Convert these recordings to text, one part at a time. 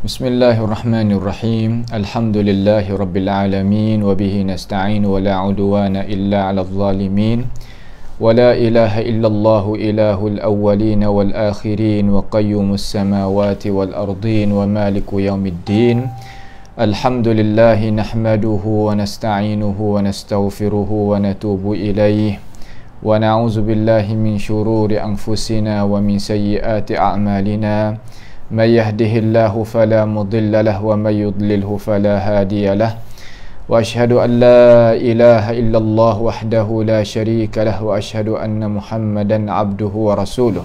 بسم الله الرحمن الرحيم الحمد لله رب العالمين وبه نستعين ولا عدوان إلا على الظالمين ولا إله إلا الله إله الأولين والآخرين وقيوم السماوات والأرضين ومالك يوم الدين الحمد لله نحمده ونستعينه ونستغفره ونتوب إليه ونعوذ بالله من شرور أنفسنا ومن سيئات أعمالنا من يهده الله فلا مضل له ومن يضلله فلا هادي له واشهد ان لا اله الا الله وحده لا شريك له واشهد ان محمدا عبده ورسوله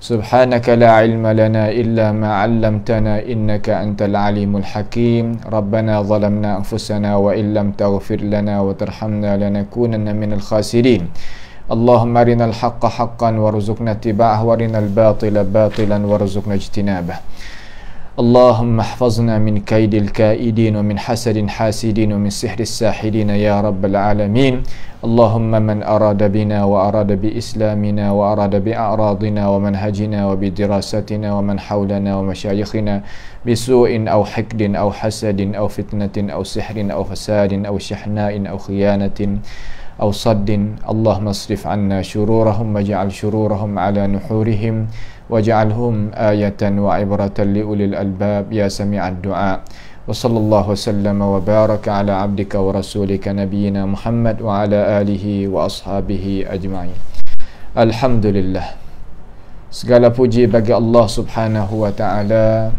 سبحانك لا علم لنا الا ما علمتنا انك انت العليم الحكيم ربنا ظلمنا انفسنا وان لم تغفر لنا وترحمنا لنكونن من الخاسرين اللهم أرنا الحق حقا وارزقنا اتباعه وارنا الباطل باطلا وارزقنا اجتنابه اللهم احفظنا من كيد الكائدين ومن حسد حاسدين ومن سحر الساحرين يا رب العالمين اللهم من أراد بنا وأراد بإسلامنا وأراد بأعراضنا ومنهجنا وبدراستنا ومن حولنا ومشايخنا بسوء أو حقد أو حسد أو فتنة أو سحر أو فساد أو شحناء أو خيانة أو صد اللهم اصرف عنا شرورهم واجعل شرورهم على نحورهم واجعلهم آية وعبرة لأولي الألباب يا سميع الدعاء وصلى الله وسلم وبارك على عبدك ورسولك نبينا محمد وعلى آله وأصحابه أجمعين الحمد لله segala puji bagi Allah subhanahu wa ta'ala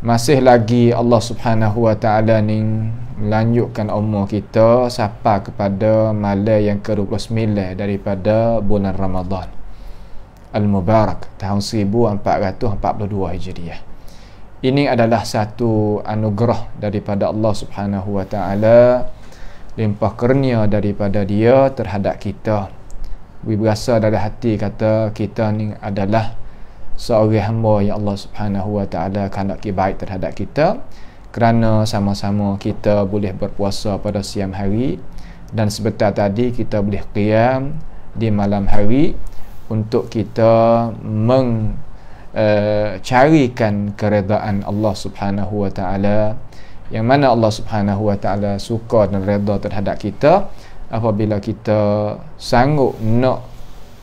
masih lagi Allah subhanahu wa ta'ala ning melanjutkan umur kita sampai kepada malam yang ke-29 daripada bulan Ramadan Al-Mubarak tahun 1442 Hijriah. Ini adalah satu anugerah daripada Allah Subhanahu Wa Taala limpah kurnia daripada Dia terhadap kita. Wi berasa dari hati kata kita ni adalah seorang hamba yang Allah Subhanahu Wa Taala kehendaki baik terhadap kita kerana sama-sama kita boleh berpuasa pada siang hari dan sebentar tadi kita boleh qiyam di malam hari untuk kita mencarikan eh, uh, keredaan Allah Subhanahu wa taala yang mana Allah Subhanahu wa taala suka dan redha terhadap kita apabila kita sanggup nak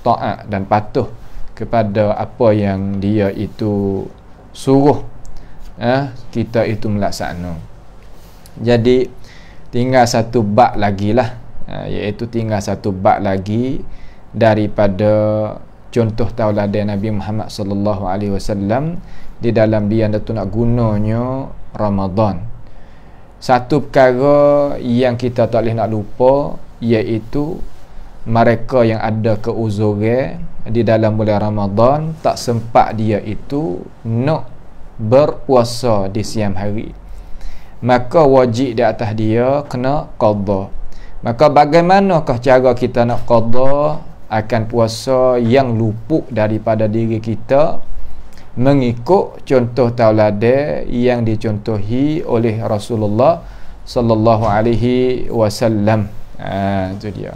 taat dan patuh kepada apa yang dia itu suruh eh, kita itu melaksana jadi tinggal satu bak lagi lah eh, ah, iaitu tinggal satu bak lagi daripada contoh tauladan Nabi Muhammad SAW di dalam dia anda tu nak gunanya Ramadan satu perkara yang kita tak boleh nak lupa iaitu mereka yang ada keuzuran di dalam bulan Ramadan tak sempat dia itu nak berpuasa di siang hari maka wajib di atas dia kena qadha maka bagaimanakah cara kita nak qadha akan puasa yang lupuk daripada diri kita mengikut contoh taulade yang dicontohi oleh Rasulullah sallallahu alaihi wasallam ah tu dia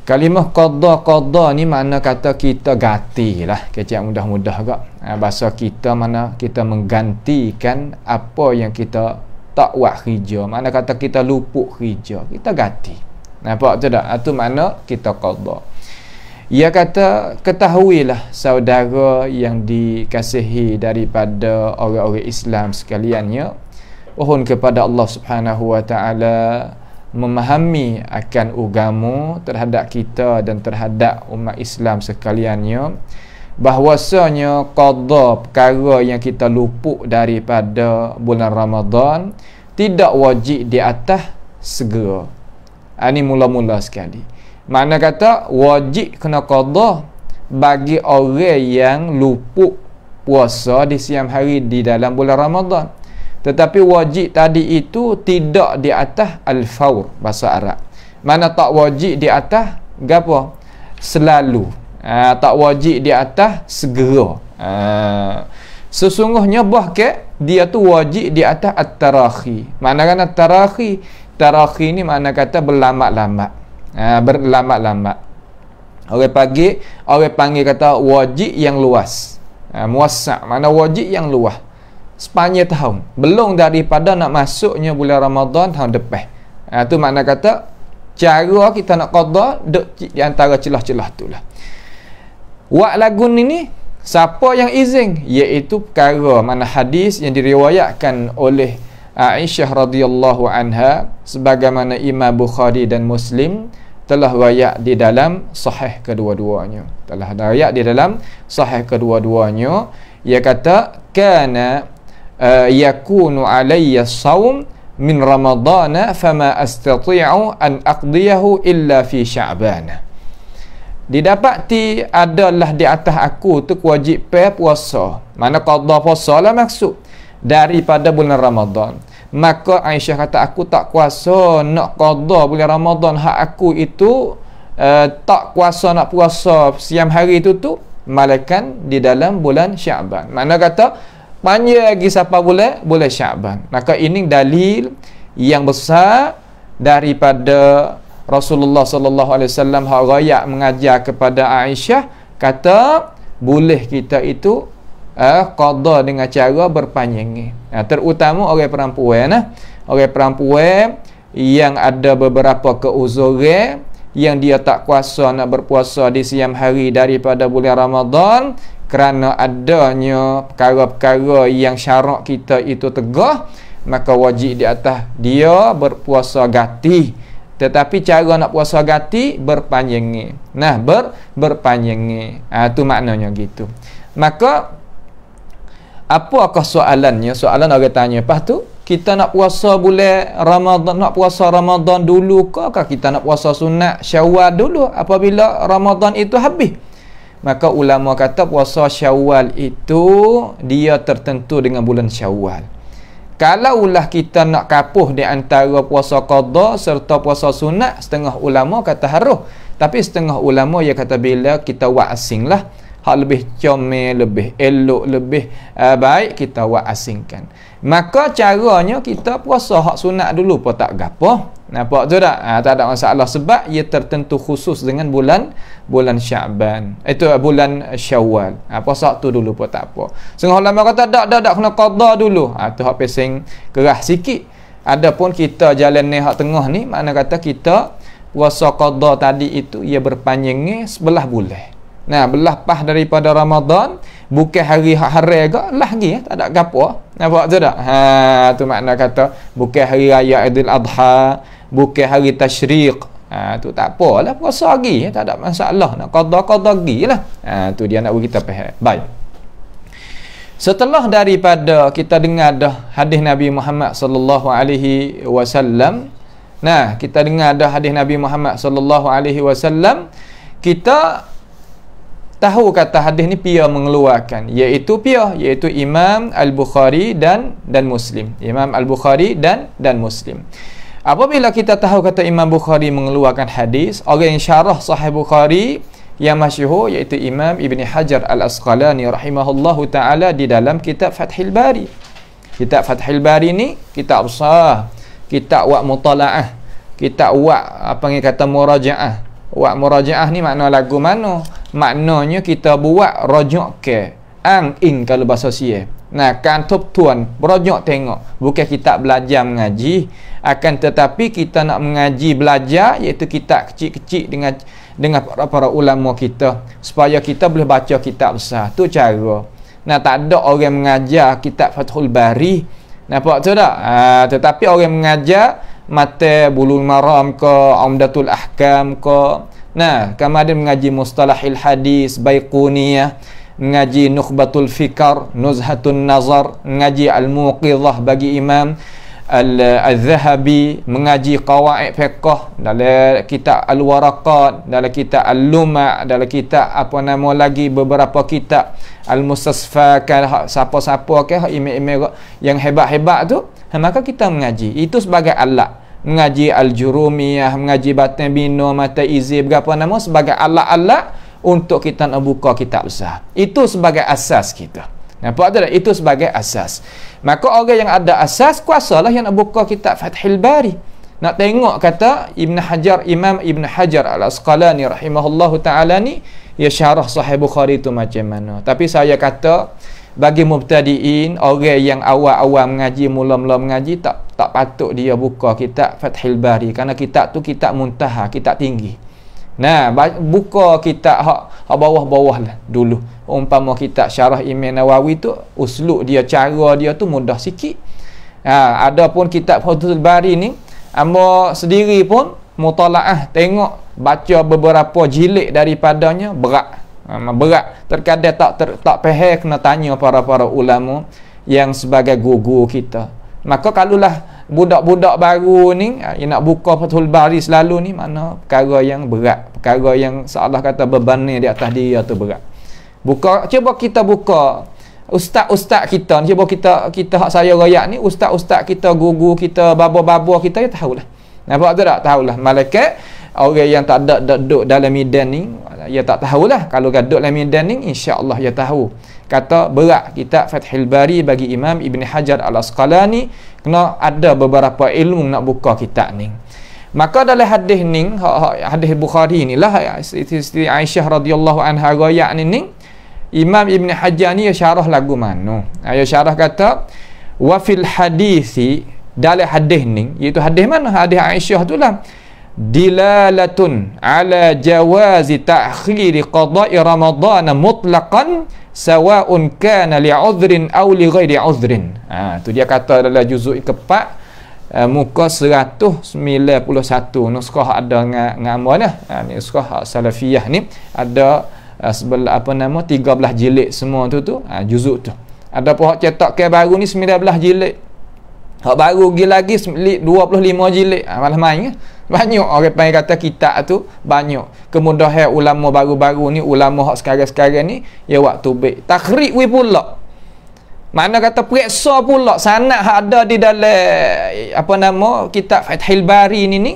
Kalimah qadda qadda ni makna kata kita ganti lah. Kecil mudah-mudah juga. Ah, bahasa kita mana kita menggantikan apa yang kita tak buat kerja. Makna kata kita lupuk kerja. Kita ganti. Nampak ah, tu tak? Itu makna kita qadda. Ia kata ketahuilah saudara yang dikasihi daripada orang-orang Islam sekaliannya. Mohon kepada Allah Subhanahu Wa Taala memahami akan agama terhadap kita dan terhadap umat Islam sekaliannya bahwasanya qadha perkara yang kita lupuk daripada bulan Ramadan tidak wajib di atas segera ah, ini mula-mula sekali makna kata wajib kena qadha bagi orang yang lupuk puasa di siang hari di dalam bulan Ramadan tetapi wajib tadi itu tidak di atas al-faur bahasa Arab mana tak wajib di atas gapo selalu ha, tak wajib di atas segera ha, sesungguhnya bahkan dia tu wajib di atas at-tarakhi mana kata at-tarakhi tarakhi ni mana kata berlama-lama ha, berlamak-lamak orang pagi orang panggil kata wajib yang luas ha, muasak mana wajib yang luas sepanjang tahun belum daripada nak masuknya bulan Ramadan tahun depan ha, tu makna kata cara kita nak qadha duk di antara celah-celah tu lah wak lagun ini siapa yang izin iaitu perkara mana hadis yang diriwayatkan oleh ha, Aisyah radhiyallahu anha sebagaimana Imam Bukhari dan Muslim telah riwayat di dalam sahih kedua-duanya telah riwayat di dalam sahih kedua-duanya ia kata kana Eh, yakunu alayya saum min ramadhan fama astati'u an aqdiyahu illa fi sya'ban didapati adalah di atas aku tu kewajipan puasa mana qada puasa lah maksud daripada bulan ramadhan maka Aisyah kata aku tak kuasa nak qada bulan ramadhan hak aku itu uh, tak kuasa nak puasa siang hari itu tu malakan di dalam bulan sya'ban mana kata Manja lagi siapa boleh? Boleh Syaban. Maka ini dalil yang besar daripada Rasulullah SAW alaihi haraya mengajar kepada Aisyah kata boleh kita itu eh, qada dengan cara berpanjang. Nah, terutama oleh perempuan nah. Orang perempuan yang ada beberapa keuzuran yang dia tak kuasa nak berpuasa di siang hari daripada bulan Ramadan kerana adanya perkara-perkara yang syarak kita itu tegah maka wajib di atas dia berpuasa gati tetapi cara nak puasa gati berpanjangi nah ber berpanjangi ha, ah, tu maknanya gitu maka apakah soalannya soalan orang tanya lepas tu kita nak puasa boleh Ramadan nak puasa Ramadan dulu ke kita nak puasa sunat Syawal dulu apabila Ramadan itu habis maka ulama kata puasa syawal itu dia tertentu dengan bulan syawal kalau ulah kita nak kapuh di antara puasa qadha serta puasa sunat setengah ulama kata haruh tapi setengah ulama ia kata bila kita buat asing lah hak lebih comel, lebih elok, lebih uh, baik kita buat asingkan maka caranya kita puasa hak sunat dulu pun tak gapo nampak tu tak? Ha, tak ada masalah sebab ia tertentu khusus dengan bulan bulan Syaban. Itu eh, bulan Syawal. Ha, puasa tu dulu pun tak apa. Sungguh ulama kata tak dak dak kena qada dulu. Ha, tu hak pesing keras sikit. Adapun kita jalan ni hak tengah ni makna kata kita puasa qada tadi itu ia berpanjang sebelah bulan. Nah, belah pah daripada Ramadan bukan hari hari ke lah lagi eh, tak ada gapo. Nampak tu tak? Ha, tu makna kata bukan hari raya Aidil Adha, bukan hari tasyrik, Ha, tu tak apa lah puasa lagi eh, tak ada masalah nak qada qada lagi lah ha, tu dia nak bagi kita faham baik setelah daripada kita dengar dah hadis Nabi Muhammad sallallahu alaihi wasallam nah kita dengar dah hadis Nabi Muhammad sallallahu alaihi wasallam kita tahu kata hadis ni pia mengeluarkan iaitu pia iaitu Imam Al-Bukhari dan dan Muslim Imam Al-Bukhari dan dan Muslim Apabila kita tahu kata Imam Bukhari mengeluarkan hadis, orang yang syarah Sahih Bukhari yang masyhur iaitu Imam Ibn Hajar Al-Asqalani rahimahullahu taala di dalam kitab Fathil Bari. Kitab Fathil Bari ni kita usah kita wa mutalaah, kita wa apa yang kata murajaah. wa murajaah ni makna lagu mana? Maknanya kita buat rujuk ke ang in kalau bahasa Siam. Nah, kan tu tuan Berojok tengok Bukan kita belajar mengaji Akan tetapi kita nak mengaji belajar Iaitu kita kecil-kecil dengan Dengan para, para ulama kita Supaya kita boleh baca kitab besar Tu cara Nah, tak ada orang mengajar kitab Fathul Bari Nampak tu tak? Ha, tetapi orang mengajar Mata Bulul Maram ke Umdatul Ahkam ke Nah, kemudian mengaji Mustalahil Hadis Baikuniyah ngaji nukhbatul fikar nuzhatun nazar ngaji al-muqidhah bagi imam al-zahabi mengaji qawaid fiqh dalam kitab al-waraqat dalam kitab al-luma dalam kitab apa nama lagi beberapa kitab al-mustasfa siapa-siapa ke imam-imam yang hebat-hebat tu maka kita mengaji itu sebagai alat mengaji al-jurumiyah mengaji batin bino mata izi berapa nama sebagai Allah Allah untuk kita nak buka kitab besar. Itu sebagai asas kita. Nampak tak? Itu sebagai asas. Maka orang yang ada asas, kuasalah yang nak buka kitab Fathil Bari. Nak tengok kata Ibn Hajar, Imam Ibn Hajar al-Asqalani rahimahullahu ta'ala ni, ya syarah sahih Bukhari tu macam mana. Tapi saya kata, bagi mubtadiin, orang yang awal-awal mengaji, mula-mula mengaji, tak tak patut dia buka kitab Fathil Bari. Kerana kitab tu kitab muntaha, kitab tinggi. Nah, buka kitab hak hak bawah-bawah lah dulu. Umpama kitab Syarah Imam Nawawi tu uslub dia cara dia tu mudah sikit. Ha, ada pun kitab Fathul Bari ni ambo sendiri pun mutalaah tengok baca beberapa jilid daripadanya berat. Ha, berat. Terkadang tak ter, tak faham kena tanya para-para ulama yang sebagai guru kita. Maka kalulah budak-budak baru ni ah, yang nak buka Fathul Bari selalu ni mana perkara yang berat perkara yang seolah kata beban ni di atas dia tu berat buka cuba kita buka ustaz-ustaz kita ni cuba kita kita hak saya royak ni ustaz-ustaz kita gugu kita babo-babo kita ya tahulah nampak tak tak tahulah malaikat orang yang tak ada duduk dalam medan ni ya tak tahulah kalau gaduk dalam medan ni Allah ya tahu kata berat kitab Fathul Bari bagi Imam Ibn Hajar Al-Asqalani kena ada beberapa ilmu nak buka kitab ni maka dalam hadis ni hadis Bukhari ni lah Siti Aisyah radhiyallahu anha royak ni ni Imam Ibn Hajar ni syarah lagu mana ayo syarah kata wa fil hadisi dalam hadis ni iaitu hadis mana hadis Aisyah tu lah dilalatun ala jawazi ta'khiri qada'i ramadana mutlaqan sawa'un kana li'udhrin aw li ghairi udhrin. Ha tu dia kata dalam juzuk ke-4 uh, eh, muka 191 nuskah ada dengan ngamalah. Nga lah. ha ni nuskah salafiyah ni ada uh, eh, sebelah apa nama 13 jilid semua tu tu ha, juzuk tu. Ada pun hak cetak ke baru ni 19 jilid. Hak baru pergi lagi 25 jilid. Ha, malah main ke? Ya? Banyak orang panggil kata kitab tu Banyak Kemudahan ulama baru-baru ni Ulama hak sekarang-sekarang ni Ya waktu baik Takhrib we pula Mana kata periksa pula Sanat hak ada di dalam Apa nama kitab Fathil Bari ni ni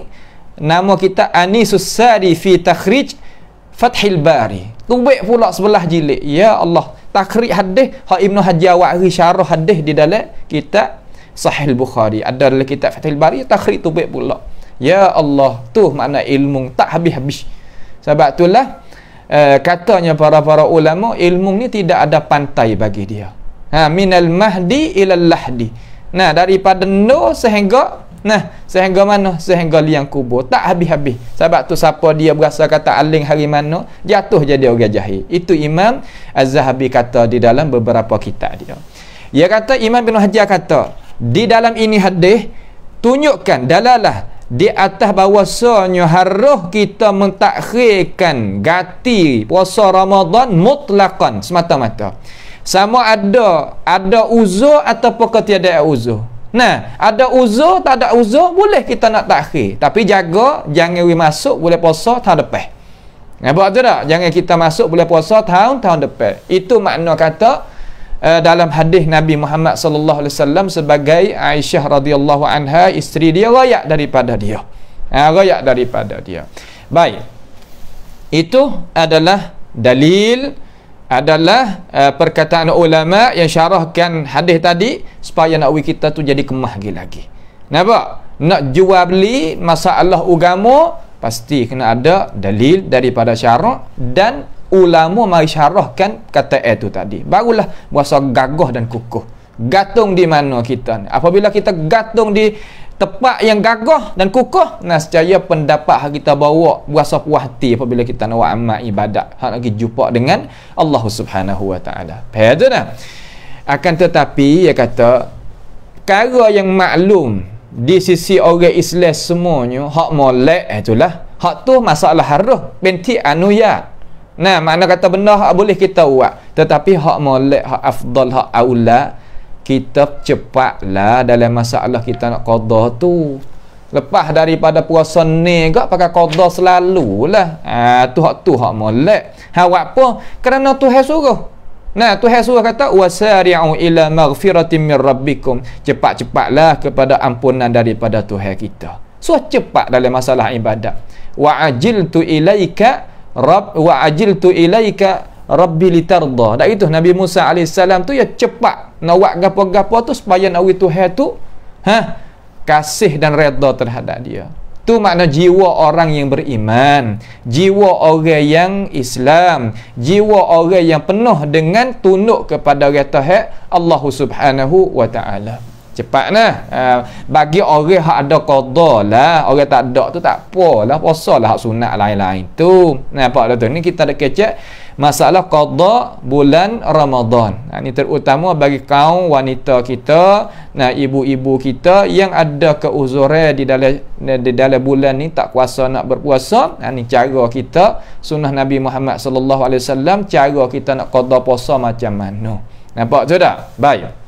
Nama kitab Anisus Sari Fi Takhrij Fathil Bari Tubik pula sebelah jilid Ya Allah Takhrib hadis Hak Ibn Hajar Wa'ri syarah hadis di dalam Kitab Sahih Bukhari Ada dalam kitab Fathil Bari Takhrib tubik pula Ya Allah tu makna ilmu tak habis-habis sebab itulah uh, katanya para-para ulama ilmu ni tidak ada pantai bagi dia ha, minal mahdi ilal lahdi nah daripada no sehingga nah sehingga mana sehingga liang kubur tak habis-habis sebab tu siapa dia berasa kata aling hari mana jatuh jadi orang jahil itu Imam Az-Zahabi kata di dalam beberapa kitab dia dia kata Imam bin Hajar kata di dalam ini hadis tunjukkan dalalah di atas bahwasanya haruh kita mentakhirkan gati puasa Ramadan mutlakan semata-mata. Sama ada ada uzur ataupun tiada uzur. Nah, ada uzur tak ada uzur boleh kita nak takhir. Tapi jaga jangan we masuk boleh puasa tahun depan. Nampak tu tak? Jangan kita masuk boleh puasa tahun-tahun depan. Itu makna kata Eh, dalam hadis Nabi Muhammad sallallahu alaihi wasallam sebagai Aisyah radhiyallahu anha isteri dia rayak daripada dia. Ha, rayak daripada dia. Baik. Itu adalah dalil adalah uh, perkataan ulama yang syarahkan hadis tadi supaya nak kita tu jadi kemah lagi lagi. Kenapa? Nak jual beli masalah agama pasti kena ada dalil daripada syarak dan ulama mari syarahkan kata air tu tadi barulah berasa gagah dan kukuh gatung di mana kita ni apabila kita gatung di tempat yang gagah dan kukuh nah secara pendapat hak kita bawa berasa puas hati apabila kita nak amal ibadat hak lagi jumpa dengan Allah Subhanahu wa taala faham akan tetapi ia kata perkara yang maklum di sisi orang Islam semuanya hak molek itulah hak tu masalah haruh binti anuyat Nah, mana kata benda hak boleh kita buat. Tetapi hak molek, hak afdal, hak aula, kita cepatlah dalam masalah kita nak qada tu. Lepas daripada puasa ni gak pakai qada selalu lah. Ah ha, tu hak tu hak molek. Ha buat apa? Kerana Tuhan suruh. Nah, Tuhan suruh kata wasari'u ila maghfiratin min rabbikum. Cepat-cepatlah kepada ampunan daripada Tuhan kita. So cepat dalam masalah ibadat. Wa ajiltu ilaika Rab wa ajiltu ilaika Rabbi litardah. Dak itu Nabi Musa alaihi salam tu ya cepat nak buat gapo-gapo tu supaya nak wit Tuhan tu ha kasih dan redha terhadap dia. Tu makna jiwa orang yang beriman, jiwa orang yang Islam, jiwa orang yang penuh dengan tunduk kepada Tuhan Allah Subhanahu wa taala cepat nah uh, ha, bagi orang yang ada qada lah orang yang tak ada tu tak apa lah puasa lah hak sunat lain-lain tu nampak tak tu ni kita ada kecek masalah qada bulan Ramadan nah, ha, ni terutama bagi kaum wanita kita nah ibu-ibu kita yang ada keuzuran di dalam di dalam bulan ni tak kuasa nak berpuasa nah, ha, ni cara kita sunnah Nabi Muhammad sallallahu alaihi wasallam cara kita nak qada puasa macam mana nampak tu tak baik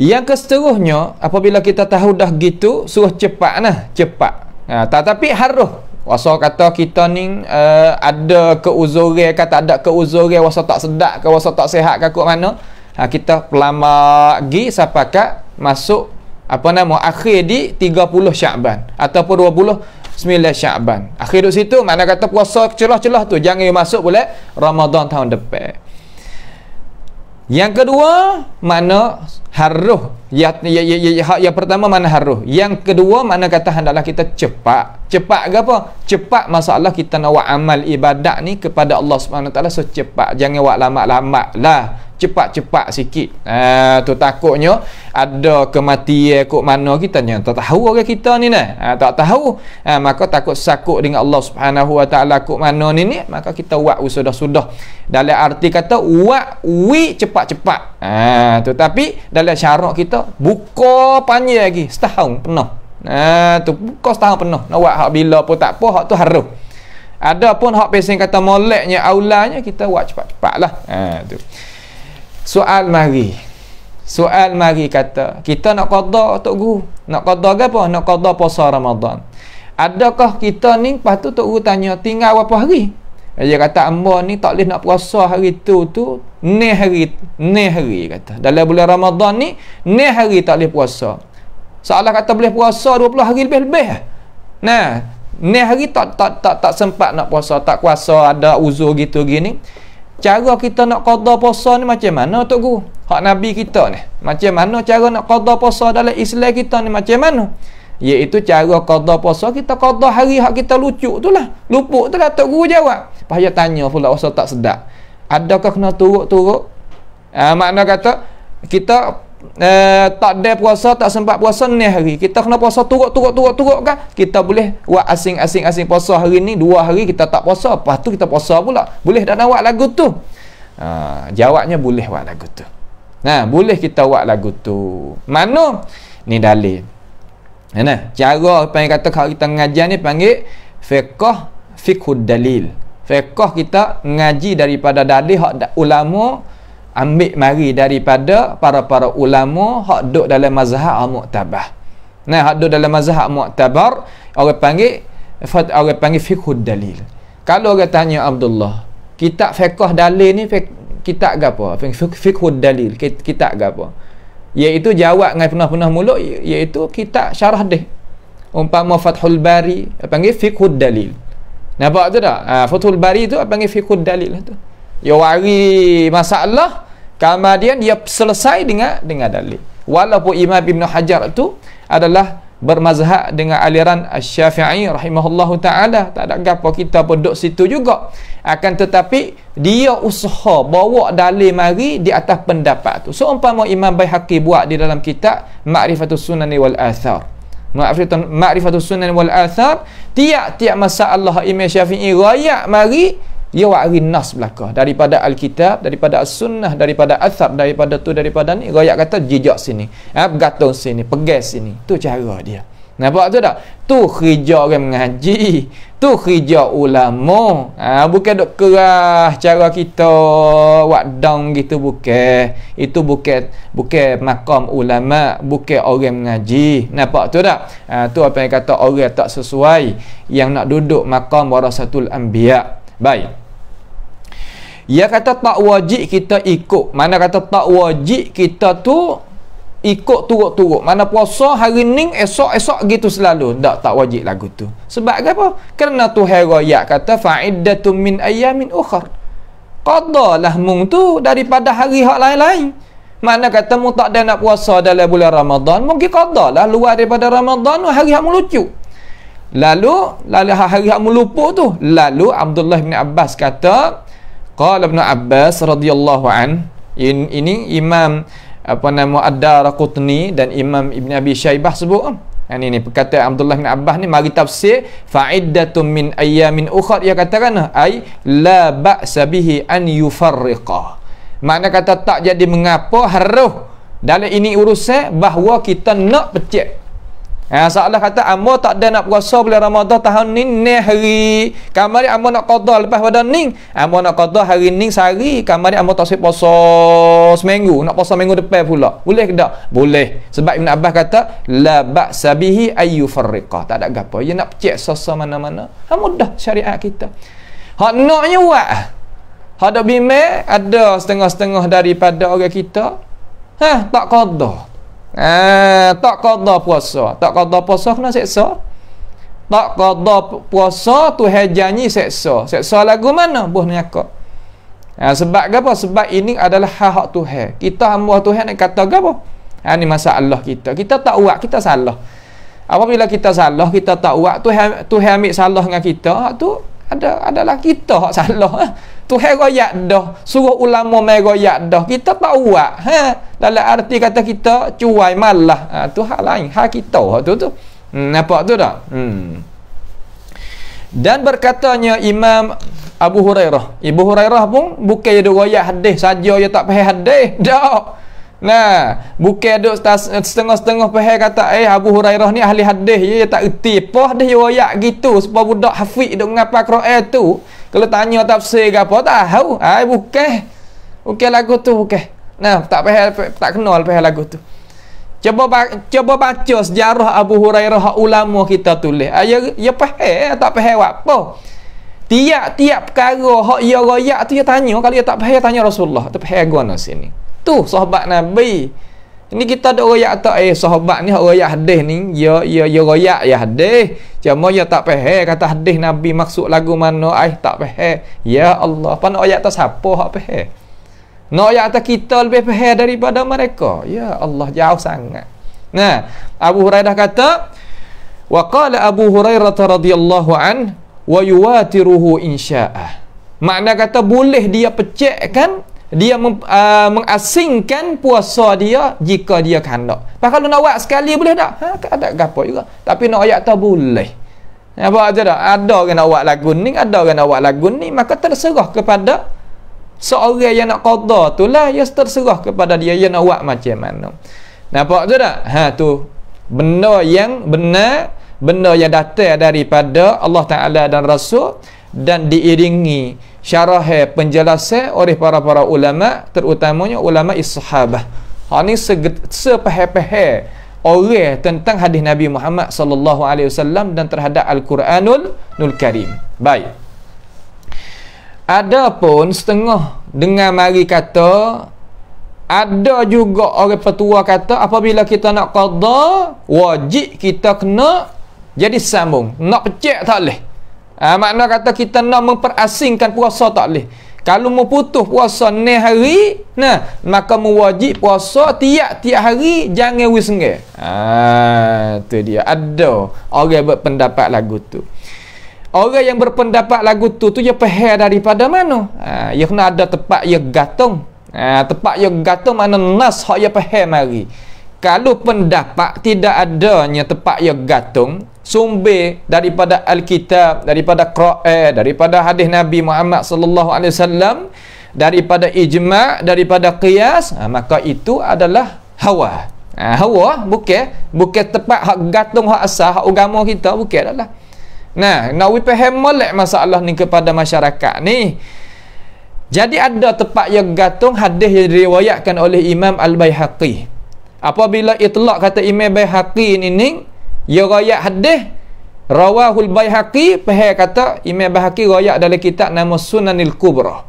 yang keseterusnya apabila kita tahu dah gitu suruh cepat nah cepat. Ha, tak tapi harus. Wasa kata kita ni uh, ada keuzuran ke tak ada keuzuran wasa tak sedak ke wasa tak sihat ke kok mana? Ha, kita pelama gi sepakat masuk apa nama akhir di 30 Syaban ataupun 29 Syaban. Akhir duk situ makna kata puasa celah-celah tu jangan masuk boleh Ramadan tahun depan. Yang kedua, mana Harruh yang, yang, yang, yang, ya, yang pertama mana harruh Yang kedua mana kata hendaklah kita cepat cepat ke apa cepat masalah kita nak buat amal ibadat ni kepada Allah SWT secepat jangan buat lama-lama lah cepat-cepat sikit uh, tu takutnya ada kematian kot mana kita ni tak tahu orang kita ni nah uh, tak tahu uh, maka takut sakut dengan Allah Subhanahu wa taala kot mana ni ni maka kita buat sudah-sudah dalam arti kata buat wi cepat-cepat uh, ah, tapi dalam syarak kita buka panjang lagi setahun penuh Nah tu kau setahun penuh. Nak buat hak bila pun tak apa, hak tu haruh. Adapun pun hak pesen kata moleknya, aulanya kita buat cepat-cepatlah. Ha ah, tu. Soal mari. Soal mari kata, kita nak qada tok guru. Nak qada ke apa? Nak qada puasa Ramadan. Adakah kita ni lepas tu tok guru tanya tinggal berapa hari? Eh, dia kata amba ni tak boleh nak puasa hari tu tu ni hari ni hari kata. Dalam bulan Ramadan ni ni hari tak boleh puasa. Seolah kata boleh puasa 20 hari lebih-lebih. Nah, ni hari tak tak tak tak sempat nak puasa, tak kuasa ada uzur gitu gini. Cara kita nak qada puasa ni macam mana tok guru? Hak nabi kita ni. Macam mana cara nak qada puasa dalam Islam kita ni macam mana? Iaitu cara qada puasa kita qada hari hak kita lucu tu lah. Lupuk tu lah tok guru jawab. Pahaya tanya pula puasa tak sedap. Adakah kena turuk-turuk? Ah ha, makna kata kita eh, tak ada puasa tak sempat puasa ni hari kita kena puasa turut turut turut turut kan kita boleh buat asing asing asing puasa hari ni dua hari kita tak puasa lepas tu kita puasa pula boleh tak nak buat lagu tu ha, jawabnya boleh buat lagu tu nah ha, boleh kita buat lagu tu mana ni dalil ha, Nah, cara pengen kata kalau kita ngajar ni panggil fiqh fiqhud dalil. Fiqh kita ngaji daripada dalil hak ulama ambil mari daripada para-para ulama hak duduk dalam mazhab mu'tabah nah hak duduk dalam mazhab mu'tabar orang panggil orang panggil fiqhud dalil kalau orang tanya Abdullah kitab fiqh dalil ni fiqh, kitab ke apa fiqhud dalil kitab ke apa iaitu jawab dengan penuh-penuh mulut iaitu kitab syarah deh umpama fathul bari panggil fiqhud dalil nampak tu tak ha, fathul bari tu panggil fiqhud dalil lah tu lah Ya wari masalah Kemudian dia selesai dengan dengan dalil Walaupun Imam Ibn Hajar itu adalah bermazhab dengan aliran Syafi'i rahimahullahu taala tak ada apa kita pun duduk situ juga akan tetapi dia usaha bawa dalil mari di atas pendapat tu so umpama Imam Baihaqi buat di dalam kitab Ma'rifatus Sunan wal Athar Ma'rifatus Sunan wal Athar tiap-tiap masalah Imam Syafi'i rayak mari ia wa'ri nas belaka daripada alkitab daripada sunnah daripada asar daripada tu daripada ni rakyat kata jejak sini ha bergantung sini pegas sini tu cara dia nampak tu tak tu kerja orang mengaji tu kerja ulama ha, bukan dok kerah cara kita wadang gitu bukan itu bukan bukan makam ulama bukan orang mengaji nampak tu tak ha, tu apa yang kata orang tak sesuai yang nak duduk makam warasatul anbiya baik. Ia kata tak wajib kita ikut. Mana kata tak wajib kita tu ikut turut-turut. Mana puasa hari ni esok-esok gitu selalu. Tak tak wajib lagu tu. Sebab apa? Kerana tu heraya kata fa'iddatum min ayamin ukhar. Qadalah mung tu daripada hari hak lain-lain. Mana kata mu tak ada nak puasa dalam bulan Ramadan, mungkin qadalah luar daripada Ramadan hari hak melucu. Lalu lalu hari hak melupuk tu, lalu Abdullah bin Abbas kata, Qala Ibn Abbas radhiyallahu an in, ini Imam apa nama Ad-Darqutni dan Imam Ibn Abi Shaybah sebut oh, Yang ini perkataan Abdullah bin Abbas ni mari tafsir fa'iddatun min ayyamin ukhra ia katakan ai la ba'sa bihi an yufarriqa makna kata tak jadi mengapa haruh dalam ini urusan bahawa kita nak pecah Ha, seolah kata Amor tak ada nak puasa bulan Ramadhan tahun ni ni hari Kamari Amor nak kodoh lepas pada ni Amor nak kodoh hari ni sehari Kamari Amor tak sikit puasa seminggu Nak puasa minggu depan pula Boleh ke tak? Boleh Sebab Ibn Abbas kata La sabihi ayu farriqah Tak ada apa Dia nak pecek sosa mana-mana Ha mudah syariat kita Ha naknya buat Ha ada bimek Ada setengah-setengah daripada orang kita Ha tak kodoh Ah, tak qada puasa, tak qada puasa kena seksa. Tak qada puasa tu hajani seksa. Seksa lagu mana? Buh neraka. Ha, sebab apa? Sebab ini adalah hak hak Tuhan. Kita hamba Tuhan nak kata apa? Ha ni masalah kita. Kita tak buat, kita salah. Apabila kita salah, kita tak buat, Tuhan Tuhan ambil salah dengan kita, hak tu ada adalah kita hak salah. Ha? Tuhan royak dah suruh ulama mai royak dah kita tak buat ha dalam arti kata kita cuai malah ha, tu hal lain hak kita hak tu tu hmm, nampak tu tak hmm. dan berkatanya imam Abu Hurairah Ibu Hurairah pun bukan dia royak hadis saja dia tak payah hadis dak Nah, bukan duk setengah-setengah pehe kata eh Abu Hurairah ni ahli hadis dia tak erti apa dia royak gitu sebab budak hafiz duk ngapa Quran tu. Kalau tanya tafsir ke apa tahu. Ai bukan. Bukan lagu tu bukan. Nah, tak payah tak kenal payah lagu tu. Cuba cuba baca sejarah Abu Hurairah ulama kita tulis. Ai ah, ya, ya payah eh, tak payah apa. Tiap-tiap perkara hak ia ya royak tu dia ya tanya kalau dia ya tak payah tanya Rasulullah. Tak payah gua sini. Tu sahabat Nabi ini kita ada orang yang eh sahabat ni orang yang hadis ni, ya ya ya royak ya hadis. Cuma ya tak faham kata hadis Nabi maksud lagu mana, ai tak faham. Ya Allah, pan ayat tak siapa hak faham. No ayat tak kita lebih faham daripada mereka. Ya Allah, jauh sangat. Nah, Abu Hurairah kata wa qala Abu Hurairah radhiyallahu an wa yuwatiruhu insya'ah. Makna kata boleh dia pecekkan dia mem, uh, mengasingkan puasa dia jika dia kandak. Pak kalau nak buat sekali boleh tak? Ha tak ada gapo juga. Tapi nak ayat ya, tak boleh. Apa aja dah? Ada orang nak buat lagu ni, ada orang nak buat lagu ni, maka terserah kepada seorang yang nak qada tu lah, ya terserah kepada dia yang nak buat macam mana. Nampak tu tak? Ha tu benda yang benar, benda yang datang daripada Allah Taala dan Rasul dan diiringi syarah eh, penjelasan oleh para-para ulama terutamanya ulama sahabah. Ha ni sepehe-pehe oleh tentang hadis Nabi Muhammad sallallahu alaihi wasallam dan terhadap Al-Quranul Nul Karim. Baik. Adapun setengah dengan mari kata ada juga orang petua kata apabila kita nak qada wajib kita kena jadi sambung nak pecek tak boleh ha, makna kata kita nak memperasingkan puasa tak boleh kalau mau putus puasa ni hari nah maka mewajib puasa tiap-tiap hari jangan wis ah ha, tu dia ada orang berpendapat lagu tu orang yang berpendapat lagu tu tu dia pahal daripada mana ha, dia ya kena ada tempat dia ya gatung. ha, tempat dia ya gantung mana nas hak dia pahal mari kalau pendapat tidak adanya tempat yang gatung sumber daripada Alkitab, daripada Quran, daripada hadis Nabi Muhammad sallallahu alaihi wasallam, daripada ijma', daripada qiyas, ha, maka itu adalah hawa. Ha, hawa bukan bukan tepat hak gatung hak asal hak agama kita bukan adalah. Nah, nak we paham molek masalah ni kepada masyarakat ni. Jadi ada tempat yang gatung hadis yang diriwayatkan oleh Imam Al-Baihaqi. Apabila itlak kata Imam Baihaqi ini ni, ia rakyat hadith rawahul bayhaqi pahaya kata imam bayhaqi rakyat dalam kitab nama sunanil kubra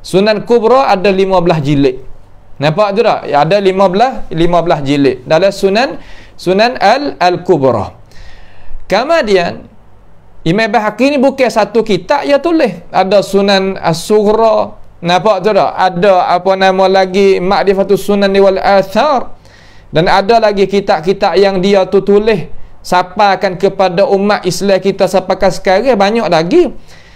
sunan kubra ada 15 jilid nampak tu tak? ada lima belah lima belah jilid dalam sunan sunan al al kubra kemudian imam bahaki ni bukan satu kitab ya tulis ada sunan as-sughra nampak tu tak? ada apa nama lagi Makrifatul sunan wal athar dan ada lagi kitab-kitab yang dia tu tulis sapakan kepada umat Islam kita sampai sekarang banyak lagi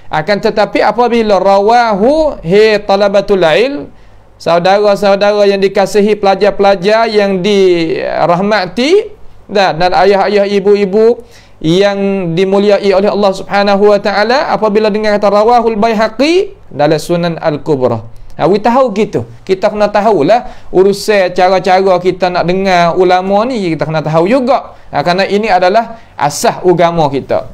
akan tetapi apabila rawahu hi talabatul ail saudara-saudara yang dikasihi pelajar-pelajar yang dirahmati dan, dan ayah-ayah ibu-ibu yang dimuliai oleh Allah Subhanahu wa taala apabila dengar kata rawahul baihaqi dalam sunan al-kubra Ha, we tahu gitu. Kita kena tahulah urusan cara-cara kita nak dengar ulama ni kita kena tahu juga. Ha, karena ini adalah asah agama kita.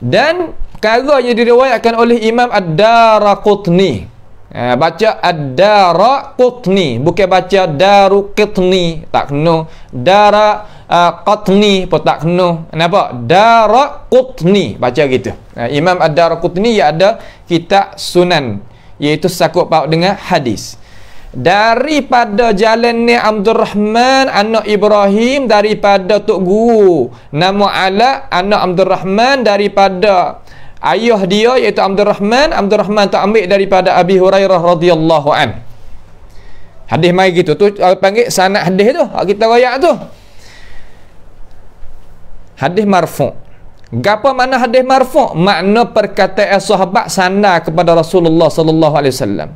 Dan kata yang diriwayatkan oleh Imam Ad-Daraqutni. Ha, baca Ad-Daraqutni, bukan baca Daruqutni, tak kena. Dara uh, Qutni pun tak kena. Kenapa? Daraqutni baca gitu. Ha, Imam Ad-Daraqutni ia ada kitab Sunan iaitu sangkut paut dengan hadis daripada jalan ni Abdul Rahman anak Ibrahim daripada tok guru nama Ala anak Abdul Rahman daripada ayah dia iaitu Abdul Rahman Abdul Rahman tak ambil daripada Abi Hurairah radhiyallahu an hadis mai gitu tu uh, panggil sanad hadis tu kita royak tu hadis marfu Gapa mana hadis marfu? Makna perkataan sahabat sana kepada Rasulullah sallallahu alaihi wasallam.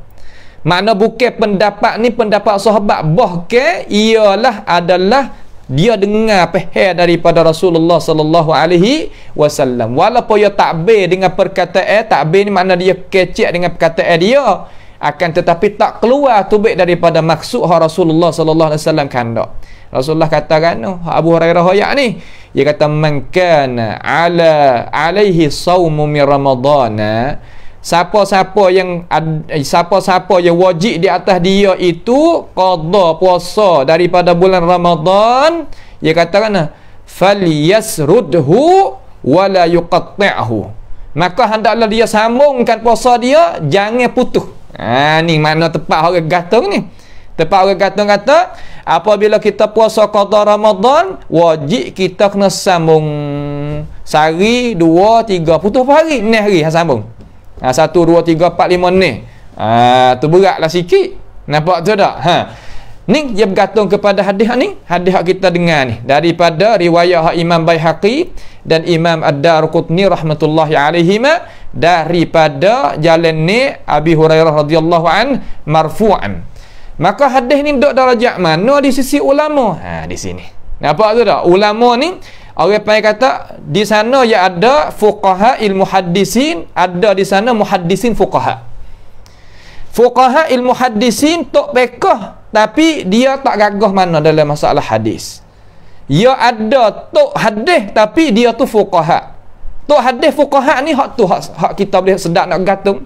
Makna bukan pendapat ni pendapat sahabat bahke ialah adalah dia dengar peh daripada Rasulullah sallallahu alaihi wasallam. Walaupun dia takbir dengan perkataan takbir ni makna dia kecek dengan perkataan dia akan tetapi tak keluar tu tubik daripada maksud Rasulullah sallallahu alaihi wasallam kandak. Rasulullah katakan oh, Abu Hurairah ya ni ia kata man kana ala alaihi saum min Ramadan. Siapa-siapa yang siapa-siapa yang wajib di atas dia itu qada puasa daripada bulan Ramadan, ia kata kan falyasrudhu wa la yuqatti'hu. Maka hendaklah dia sambungkan puasa dia, jangan putus. Ha ni mana tempat orang gatung ni. Tempat orang gatung kata apabila kita puasa qada Ramadan wajib kita kena sambung sehari dua tiga putus hari ni hari ha sambung ha satu dua tiga empat lima ni ha tu beratlah sikit nampak tu tak ha ni dia bergantung kepada hadiah ni Hadiah kita dengar ni daripada riwayat Imam Baihaqi dan Imam Ad-Darqutni rahmatullahi alaihi daripada jalan ni Abi Hurairah radhiyallahu an marfu'an Maka hadis ni dok darajat mana di sisi ulama? Ha di sini. Nampak tu tak? Ulama ni orang pai kata di sana ya ada fuqaha ilmu hadisin, ada di sana muhaddisin fuqaha. Fuqaha ilmu hadisin tok pekah tapi dia tak gagah mana dalam masalah hadis. Ya ada tok hadis tapi dia tu fuqaha. Tok hadis fuqaha ni hak tu hak, hak kita boleh sedak nak gatung.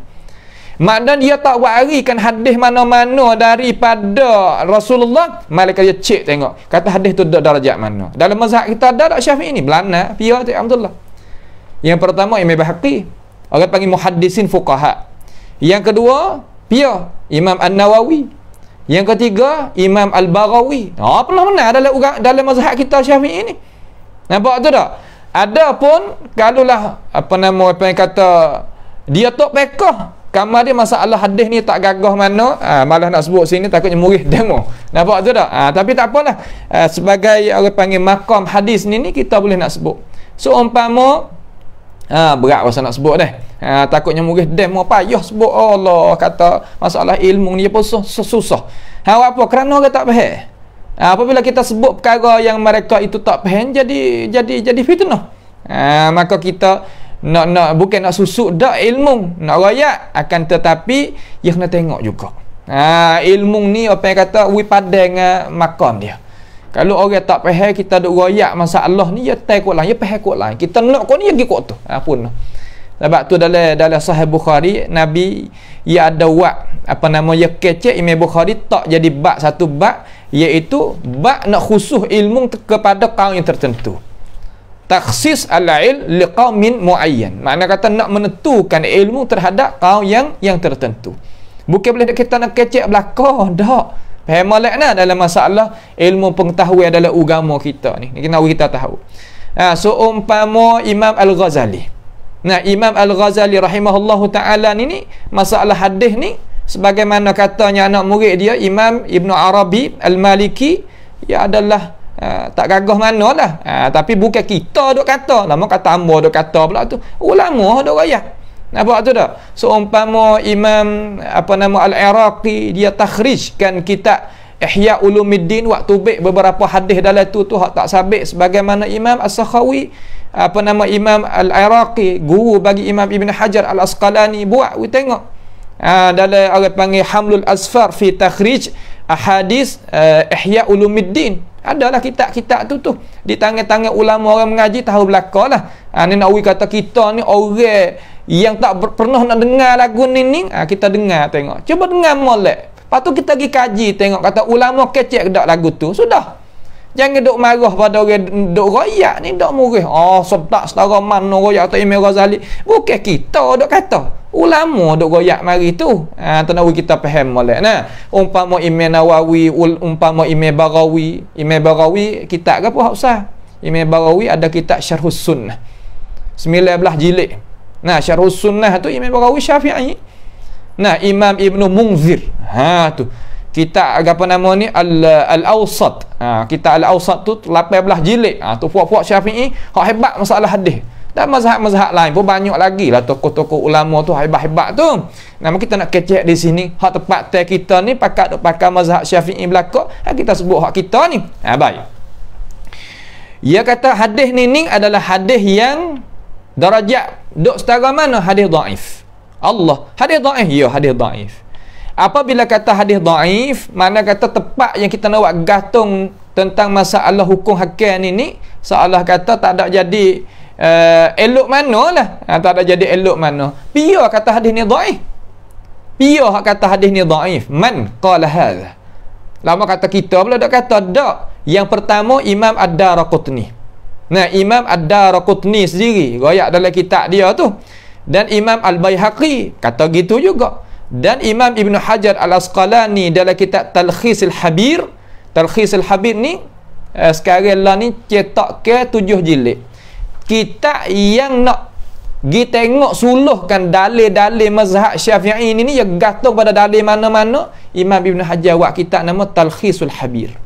Maknanya dia tak warikan hadis mana-mana daripada Rasulullah. Malaikat dia cek tengok. Kata hadis tu dah darjat mana. Dalam mazhab kita ada tak syafi'i ni? Belana. Pia tu Alhamdulillah. Yang pertama Imam Bahaqi. Orang panggil muhaddisin fuqaha. Yang kedua, pia Imam An-Nawawi. Yang ketiga, Imam Al-Barawi. Ha, oh, pernah mana dalam ugat, dalam mazhab kita Syafi'i ni? Nampak tu tak? Adapun kalaulah apa nama apa yang kata dia tak pekah Kamar dia masalah hadis ni tak gagah mana, ha, malah nak sebut sini takutnya murih demo. Nampak tu tak? Ha, tapi tak apalah. Ha, sebagai orang panggil makam hadis ni, ni kita boleh nak sebut. So, umpama, ha, berat rasa nak sebut dah. Ha, takutnya murih demo, payah sebut. Oh Allah, kata masalah ilmu ni pun susah. Ha, apa? Kerana orang tak faham. Ha, apabila kita sebut perkara yang mereka itu tak faham, jadi jadi jadi fitnah. Ha, maka kita nak nak bukan nak susuk dak ilmu nak rayat akan tetapi ia kena tengok juga ha, ilmu ni apa yang kata we padang uh, makam dia kalau orang tak faham kita duk masa Allah ni ya tai kuat lain ya faham kuat kita nak kau ni yang gitu tu apun ha, sebab tu dalam dalam sahih bukhari nabi ya ada wak apa nama ya kecek imam bukhari tak jadi bab satu bab iaitu bab nak khusus ilmu kepada kaum yang tertentu takhsis al-ilm liqaumin muayyan makna kata nak menentukan ilmu terhadap kaum yang yang tertentu bukan boleh kita nak kecek belaka dak paham lah dalam masalah ilmu pengetahuan adalah agama kita ni kena kita tahu ha, so umpama Imam Al-Ghazali nah Imam Al-Ghazali rahimahullahu taala ni, ni masalah hadis ni sebagaimana katanya anak murid dia Imam Ibn Arabi Al-Maliki ia adalah Uh, tak gagah mana lah uh, tapi bukan kita duk kata lama kata ambo duk kata pula tu ulama duk raya nampak tu dah seumpama so, imam apa nama al-iraqi dia takhrijkan kita Ihya Ulumuddin waktu baik beberapa hadis dalam tu tu tak sabit sebagaimana Imam As-Sakhawi apa nama Imam Al-Iraqi guru bagi Imam Ibn Hajar Al-Asqalani buat we tengok uh, dalam orang panggil Hamlul Asfar fi Takhrij Ahadis uh, Ihya Ulumuddin adalah kitab-kitab tu tu di tangan-tangan ulama orang mengaji tahu belakalah ha, ah, ni nak kata kita ni orang yang tak pernah nak dengar lagu ni ni ha, kita dengar tengok cuba dengar molek lepas tu kita pergi kaji tengok kata ulama kecek dak lagu tu sudah jangan duk marah pada orang duk royak ni duk murih oh ah, sedak setara mana royak atau Imam Ghazali bukan kita duk kata ulama oh, dok goyak mari tu ha ah, tanawi kita faham molek nah umpama imam nawawi umpama imam barawi imam barawi kitab apa hak usah imam barawi ada kitab syarhus sunnah 19 jilid nah syarhus sunnah tu imam barawi syafi'i nah imam ibnu munzir ha tu kita apa nama ni al al ausat ha kita al ausat tu 18 jilid ha tu puak-puak syafi'i hak hebat masalah hadis dan mazhab-mazhab lain pun banyak lagi lah tokoh-tokoh ulama tu hebat-hebat tu. Nama kita nak kecek di sini. Hak tempat teh kita ni pakat pakai mazhab syafi'i belakang. Hak ah, kita sebut hak kita ni. Ha, baik. Ia kata hadis ni ni adalah hadis yang darajat duk setara mana hadis daif. Allah. Hadis daif? Ya, hadis daif. Apabila kata hadis daif, mana kata tepat yang kita nak buat gantung tentang masalah hukum hakim ni ni, seolah kata tak ada jadi uh, elok mana lah ha, tak ada jadi elok mana biar kata hadis ni daif biar hak kata hadis ni daif man qala hal. lama kata kita pula dak kata dak yang pertama imam ad-darqutni nah imam ad-darqutni sendiri royak dalam kitab dia tu dan imam al-baihaqi kata gitu juga dan imam ibnu hajar al-asqalani dalam kitab talkhisul habir talkhisul habir ni eh, sekarang lah ni cetak ke tujuh jilid kita yang nak gi tengok suluhkan dalil-dalil mazhab Syafi'i ini ni ya gantung pada dalil mana-mana Imam Ibn Hajar buat kitab nama Talkhisul Habir.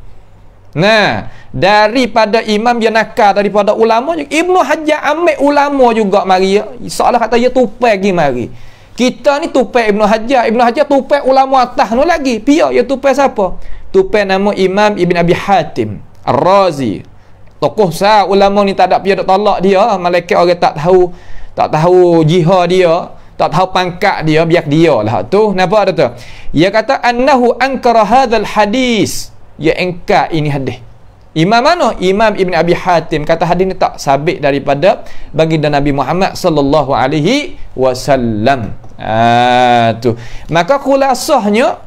Nah, daripada Imam yang nakal daripada ulama juga Ibnu Hajar ambil ulama juga mari ya. Seolah kata dia ya tupai lagi mari. Kita ni tupai Ibnu Hajar, Ibnu Hajar tupai ulama atas nu lagi. Pia ya tupai siapa? Tupai nama Imam Ibn Abi Hatim Ar-Razi tokoh besar ulama ni tak ada pihak nak tolak dia malaikat orang tak tahu tak tahu jiha dia tak tahu pangkat dia biar dia lah tu kenapa ada tu dia kata annahu ankara hadal hadis ya engkar ini hadis Imam mana? Imam Ibn Abi Hatim kata hadis ni tak sabit daripada bagi dan Nabi Muhammad sallallahu alaihi wasallam. Ah tu. Maka khulasahnya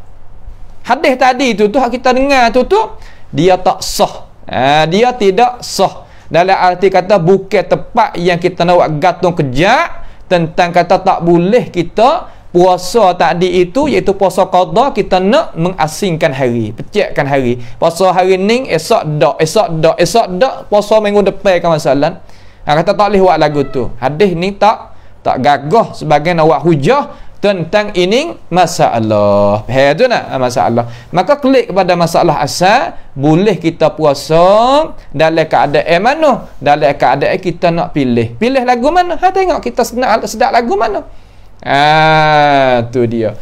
hadis tadi tu tu kita dengar tu tu dia tak sah Eh, dia tidak sah. Dalam arti kata bukan tepat yang kita nak buat gantung kejak tentang kata tak boleh kita puasa tadi itu iaitu puasa qada kita nak mengasingkan hari, pecahkan hari. Puasa hari ni esok dak, esok dak, esok dak puasa minggu depan kan masalah. Ha, kata tak boleh buat lagu tu. Hadis ni tak tak gagah sebagai nak buat hujah tentang ini masalah. Faham tu nak? Ah, masalah. Maka klik kepada masalah asal, boleh kita puasa dalam keadaan mana? Dalam keadaan kita nak pilih. Pilih lagu mana? Ha tengok kita sedap, sedap lagu mana? Ah, tu dia.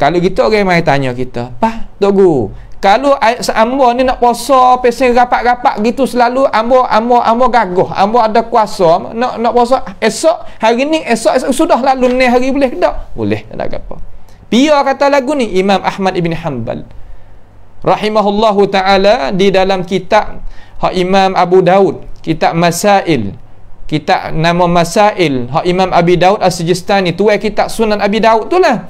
Kalau gitu orang mai tanya kita, "Pak, Tok Guru, kalau ambo ni nak puasa pesen rapat-rapat gitu selalu ambo ambo ambo gagah ambo ada kuasa nak nak puasa esok hari ni esok, esok sudah lalu ni hari boleh tak boleh tak apa pia kata lagu ni Imam Ahmad ibni Hanbal rahimahullahu taala di dalam kitab ha Imam Abu Daud kitab Masail kitab nama Masail ha Imam Abi Daud As-Sijistani tuai kitab Sunan Abi Daud tu lah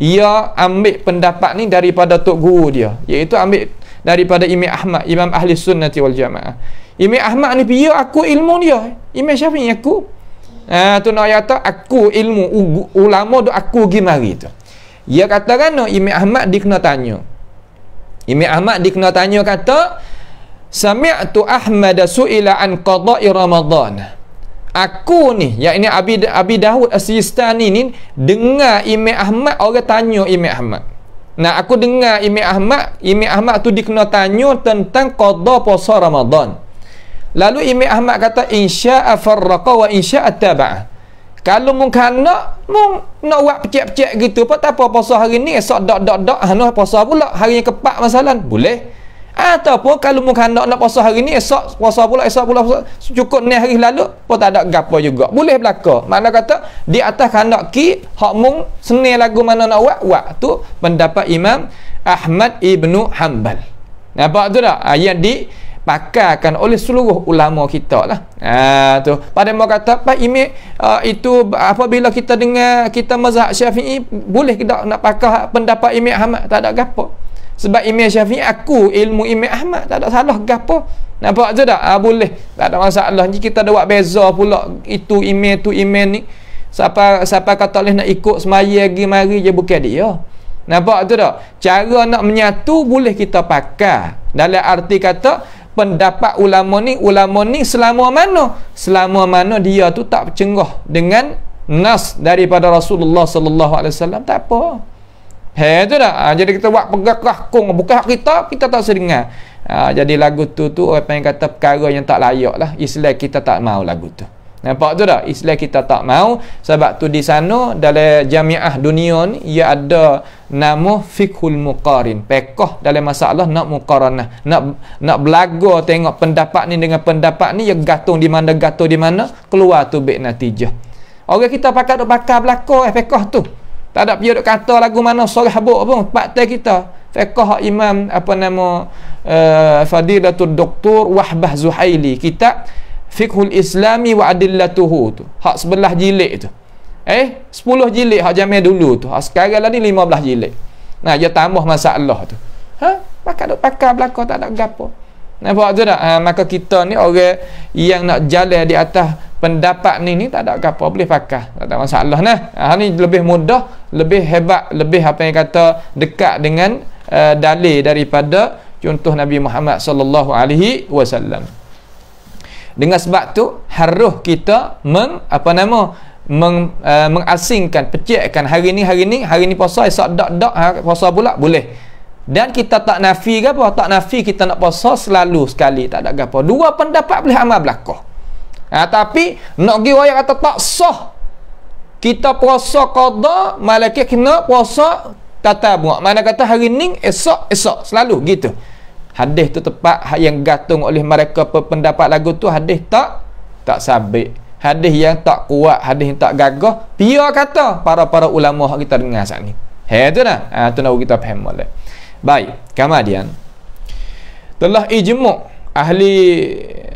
ia ambil pendapat ni daripada tok guru dia iaitu ambil daripada Imam Ahmad Imam Ahli Sunnati Wal Jamaah Imam Ahmad ni dia aku ilmu dia Imam Syafi'i aku ah uh, tu nak kata aku ilmu u, ulama tu aku pergi mari tu ia kata kan no, Imam Ahmad dikena tanya Imam Ahmad dikena tanya kata sami'tu Ahmad su'ila an qada'i Ramadan aku ni yang ini Abi Abi Daud Asistani ni dengar Imam Ahmad orang tanya Imam Ahmad nah aku dengar Imam Ahmad Imam Ahmad tu dikena tanya tentang qadha puasa Ramadan lalu Imam Ahmad kata insya afarraqa wa insya attaba'ah kalau mung kana mung nak buat pecek-pecek gitu apa tak apa puasa hari ni esok dok dok dok anu puasa pula hari yang kepak, masalan boleh Ataupun kalau muka nak nak puasa hari ni, esok puasa pula, esok pula puasa, cukup ni hari lalu, pun tak ada gapa juga. Boleh berlaku. Mana kata, di atas kanak ki, hak mung, seni lagu mana nak buat, waktu pendapat Imam Ahmad Ibn Hanbal. Nampak tu tak? Ha, yang dipakarkan oleh seluruh ulama kita lah. Ha, tu. Pada mau kata, Pak Imam, ha, uh, itu apabila kita dengar, kita mazhab syafi'i, boleh tak nak pakar pendapat Imam Ahmad? Tak ada gapa sebab Imam Syafi'i aku ilmu Imam Ahmad tak ada salah gapo nampak tu tak ha, boleh tak ada masalah ni kita ada buat beza pula itu Imam tu Imam ni siapa siapa kata boleh nak ikut semaya lagi mari je bukan dia nampak tu tak cara nak menyatu boleh kita pakai dalam arti kata pendapat ulama ni ulama ni selama mana selama mana dia tu tak cengah dengan nas daripada Rasulullah sallallahu alaihi wasallam tak apa He tu dah. Ha, jadi kita buat pegah kong. Bukan hak kita, kita tak sedengar. Ha, ah, jadi lagu tu tu orang panggil kata perkara yang tak layak lah. Islam kita tak mau lagu tu. Nampak tu dah? Islam kita tak mau. Sebab tu di sana dalam jamiah dunia ni ia ada nama fikhul muqarin. Pekoh dalam masalah nak muqaranah. Nak nak belago tengok pendapat ni dengan pendapat ni. Ya gatung di mana, gatung di mana. Keluar tu baik natijah. Orang kita pakai tu bakar belakang eh tu. Tak ada dia kata lagu mana surah buk pun tempat kita. Fiqh Imam apa nama uh, Fadilatul Doktor Wahbah Zuhaili kitab Fiqhul Islami wa Adillatuhu tu. Hak sebelah jilid tu. Eh, sepuluh jilid hak jamin dulu tu. Hak sekarang lah ni belah jilid. Nah, dia tambah masalah tu. Ha? Maka duk pakar belakang tak ada gapo. Nampak tu tak? Ha, maka kita ni orang yang nak jalan di atas pendapat ni ni tak ada apa boleh pakah tak ada masalah nah ha ni lebih mudah lebih hebat lebih apa yang kata dekat dengan uh, dalil daripada contoh Nabi Muhammad sallallahu alaihi wasallam dengan sebab tu haruh kita meng apa nama meng, uh, mengasingkan pecikkan hari ni hari ni hari ni puasa esok dak dak ha, puasa pula boleh dan kita tak nafi ke apa tak nafi kita nak puasa selalu sekali tak ada apa dua pendapat boleh amal belakang ha, tapi nak pergi raya kata tak sah kita puasa qada malaikat kena puasa buat mana kata hari ni esok esok selalu gitu hadis tu tepat ha, yang gatung oleh mereka pendapat lagu tu hadis tak tak sabit hadis yang tak kuat hadis yang tak gagah pia kata para-para ulama kita dengar saat ni Hei, tu nah ha, tu nak kita faham boleh baik kemudian telah ijmu ahli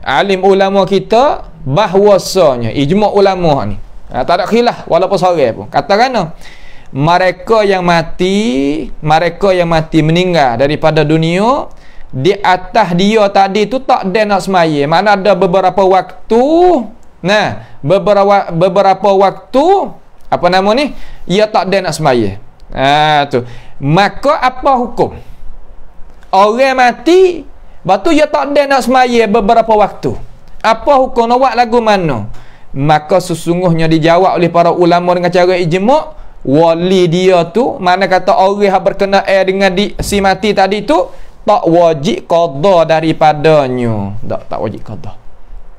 alim ulama kita bahwasanya ijma ulama ni ha, tak ada khilaf walaupun sore pun kata kerana mereka yang mati mereka yang mati meninggal daripada dunia di atas dia tadi tu tak ada nak semaya mana ada beberapa waktu nah beberapa beberapa waktu apa nama ni ia tak ada nak semaya ha, tu maka apa hukum orang mati Lepas tu, ia tak ada nak semaya beberapa waktu. Apa hukum awak lagu mana? Maka sesungguhnya dijawab oleh para ulama dengan cara ijmuk, wali dia tu, mana kata orang yang air dengan di, si mati tadi tu, tak wajib qadha daripadanya. Tak, tak wajib qadha.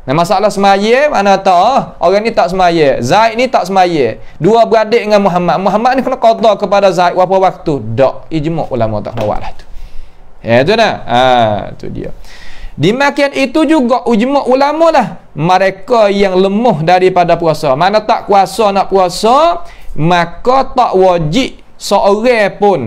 Nah, masalah semaya, mana tahu ah, orang ni tak semaya. Zaid ni tak semaya. Dua beradik dengan Muhammad. Muhammad ni kena qadha kepada Zaid berapa waktu? Tak, ijmuk ulama tak kena buat lah tu. Ya tu dah. Ha, tu dia. Demikian itu juga ujma ulama lah. Mereka yang lemah daripada puasa. Mana tak kuasa nak puasa, maka tak wajib seorang pun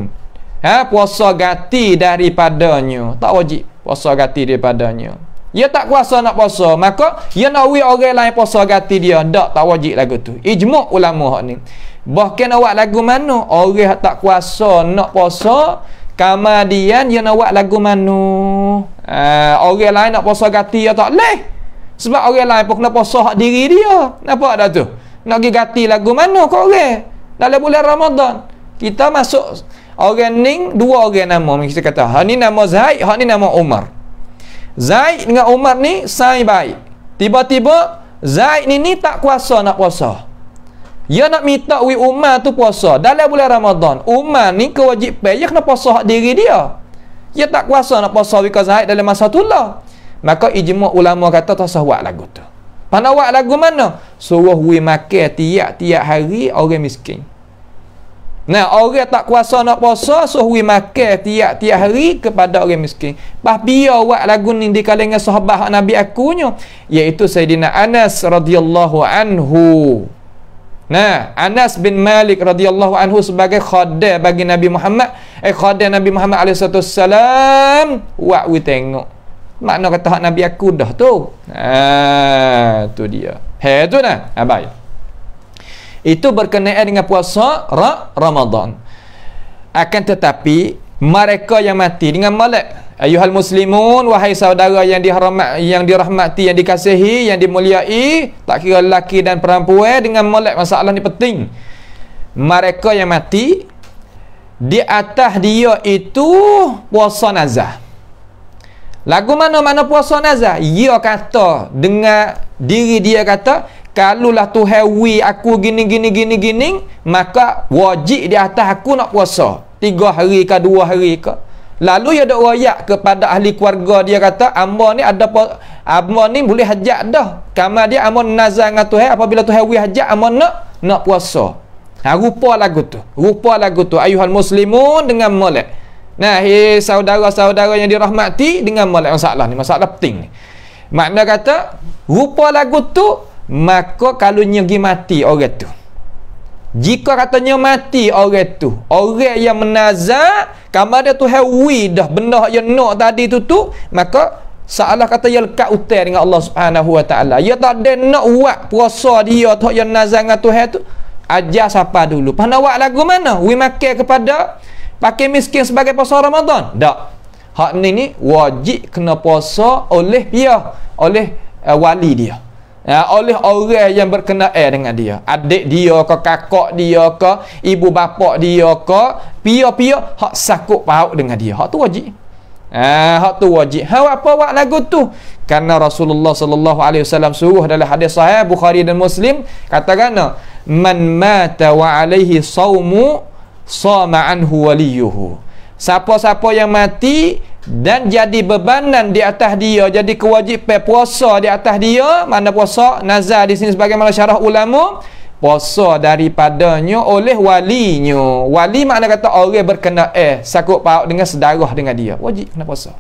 ha, puasa ganti daripadanya. Tak wajib puasa ganti daripadanya. Dia tak kuasa nak puasa, maka dia nak wui orang lain puasa ganti dia. Tak, tak wajib lagu tu. Ijma ulama ni. Bahkan awak lagu mana? Orang tak kuasa nak puasa, Kemudian dia nak buat lagu mana? Uh, orang lain nak puasa gati atau ya tak? Leh. Sebab orang lain pun kena puasa hak diri dia. Napa ada tu? Nak pergi gati lagu mana kau orang? Dalam bulan Ramadan. Kita masuk orang ning dua orang nama kita kata. Ha ni nama Zaid, ha ni nama Umar. Zaid dengan Umar ni sai baik. Tiba-tiba Zaid ni ni tak kuasa nak puasa. Ya nak minta wi Umar tu puasa dalam bulan Ramadan. Umar ni kewajipan ya kena puasa hak diri dia. Ya tak kuasa nak puasa wi Zaid dalam masa tu lah. Maka ijma ulama kata tak sah buat lagu tu. Pandai buat lagu mana? Suruh wi makan tiap-tiap hari orang miskin. Nah, orang tak kuasa nak puasa, suruh wi makan tiap-tiap hari kepada orang miskin. Pas biar buat lagu ni di kalangan sahabat Nabi akunya, iaitu Sayyidina Anas radhiyallahu anhu. Nah, Anas bin Malik radhiyallahu anhu sebagai khadir bagi Nabi Muhammad, eh khadir Nabi Muhammad alaihi salatu wasallam, wak we tengok. Makna kata hak Nabi aku dah tu. Ah, tu dia. Ha tu nah. Abai. Ah, Itu berkenaan dengan puasa Ramadan. Akan tetapi mereka yang mati dengan malaikat Ayuhal muslimun wahai saudara yang dihormat yang dirahmati yang dikasihi yang dimuliai tak kira lelaki dan perempuan dengan molek masalah ni penting. Mereka yang mati di atas dia itu puasa nazah. Lagu mana-mana puasa nazah, dia kata dengan diri dia kata kalulah tu hewi aku gini gini gini gini maka wajib di atas aku nak puasa tiga hari ke dua hari ke Lalu dia ada wayak kepada ahli keluarga dia kata Amba ni ada Amba ni boleh hajat dah Kamal dia amon nazar dengan Tuhan Apabila Tuhan boleh hajat Amba nak Nak puasa ha, Rupa lagu tu Rupa lagu tu ayuhan muslimun dengan molek Nah, hey, saudara-saudara yang dirahmati Dengan molek masalah ni Masalah penting ni Makna kata Rupa lagu tu Maka kalau nyegi mati orang tu Jika katanya mati orang tu Orang yang menazak Kamar dia tu hewi dah benda yang nak tadi tu tu, maka Salah kata ya lekat utai dengan Allah Subhanahu wa taala. Ya tak ada nak buat puasa dia tak yang nazar dengan Tuhan tu. Ajar siapa dulu. Pandai buat lagu mana? We make kepada pakai miskin sebagai puasa Ramadan. Tak. Hak ni ni wajib kena puasa oleh dia, oleh uh, wali dia ya, oleh orang yang berkenaan dengan dia adik dia ke kakak dia ke ibu bapa dia ke pia-pia hak sakut paut dengan dia hak tu wajib Ah, hak tu wajib. Hak apa wak lagu tu? Karena Rasulullah sallallahu alaihi wasallam suruh dalam hadis sahih Bukhari dan Muslim kata kana man mata wa alaihi saumu sama anhu waliyuhu. Siapa-siapa yang mati dan jadi bebanan di atas dia jadi kewajipan puasa di atas dia mana puasa nazar di sini sebagaimana syarah ulama puasa daripadanya oleh walinya wali makna kata orang berkena eh sakut paut dengan sedarah dengan dia wajib kena puasa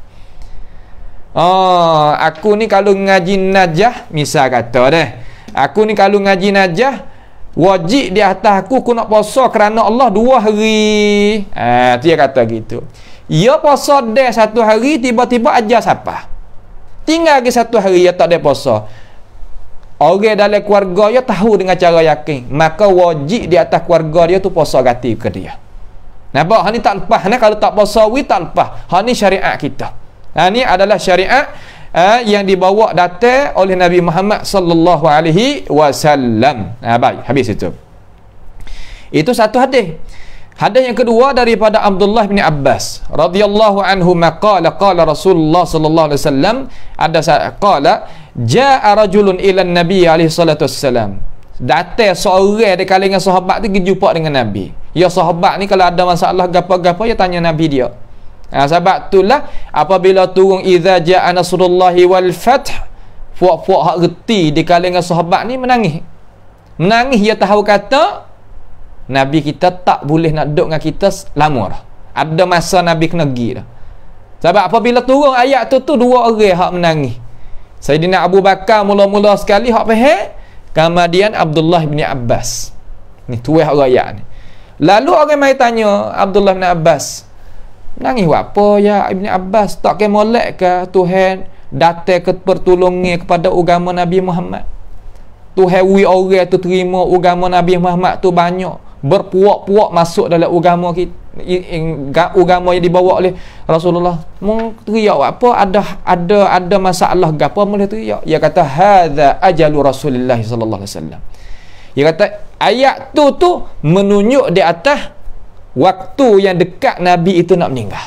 oh, aku ni kalau ngaji najah misal kata deh aku ni kalau ngaji najah wajib di atas aku aku nak puasa kerana Allah dua hari eh, dia kata gitu Ya puasa dah satu hari tiba-tiba aja siapa? Tinggal lagi satu hari ya tak ada puasa. Orang dalam keluarga dia tahu dengan cara yakin. Maka wajib di atas keluarga dia tu puasa ganti ke dia. Nampak? Ini tak lepas. Ini kalau tak puasa, ini tak lepas. Ini syariat kita. Ini ha, adalah syariat eh, yang dibawa datang oleh Nabi Muhammad sallallahu alaihi wasallam. Nah, ha, baik, habis itu. Itu satu hadis. Hadis yang kedua daripada Abdullah bin Abbas radhiyallahu anhu maqala qala Rasulullah sallallahu alaihi wasallam ada saya qala jaa rajulun ila nabi alaihi salatu wasallam datang seorang di kalangan sahabat tu pergi jumpa dengan nabi ya sahabat ni kalau ada masalah gapo-gapo ya tanya nabi dia Nah, ha, sebab itulah apabila turun idza jaa nasrullah wal fath fuak-fuak hak reti di kalangan sahabat ni menangis. Menangis ia tahu kata Nabi kita tak boleh nak duduk dengan kita lama dah. Ada masa Nabi kena pergi dah. Sebab apabila turun ayat tu tu dua orang hak menangis. Sayyidina Abu Bakar mula-mula sekali hak faham kemudian Abdullah bin Abbas. Ni tuai hak ayat ni. Lalu orang mai tanya Abdullah bin Abbas. Menangis buat apa ya Ibn Abbas? Tak ke molek ke Tuhan datang ke pertolongan kepada agama Nabi Muhammad? Tuhan wi orang tu terima agama Nabi Muhammad tu banyak berpuak-puak masuk dalam agama kita agama yang dibawa oleh Rasulullah mong teriak apa ada ada ada masalah gapo boleh teriak dia kata hadza ajalu Rasulullah sallallahu alaihi wasallam dia kata ayat tu tu menunjuk di atas waktu yang dekat nabi itu nak meninggal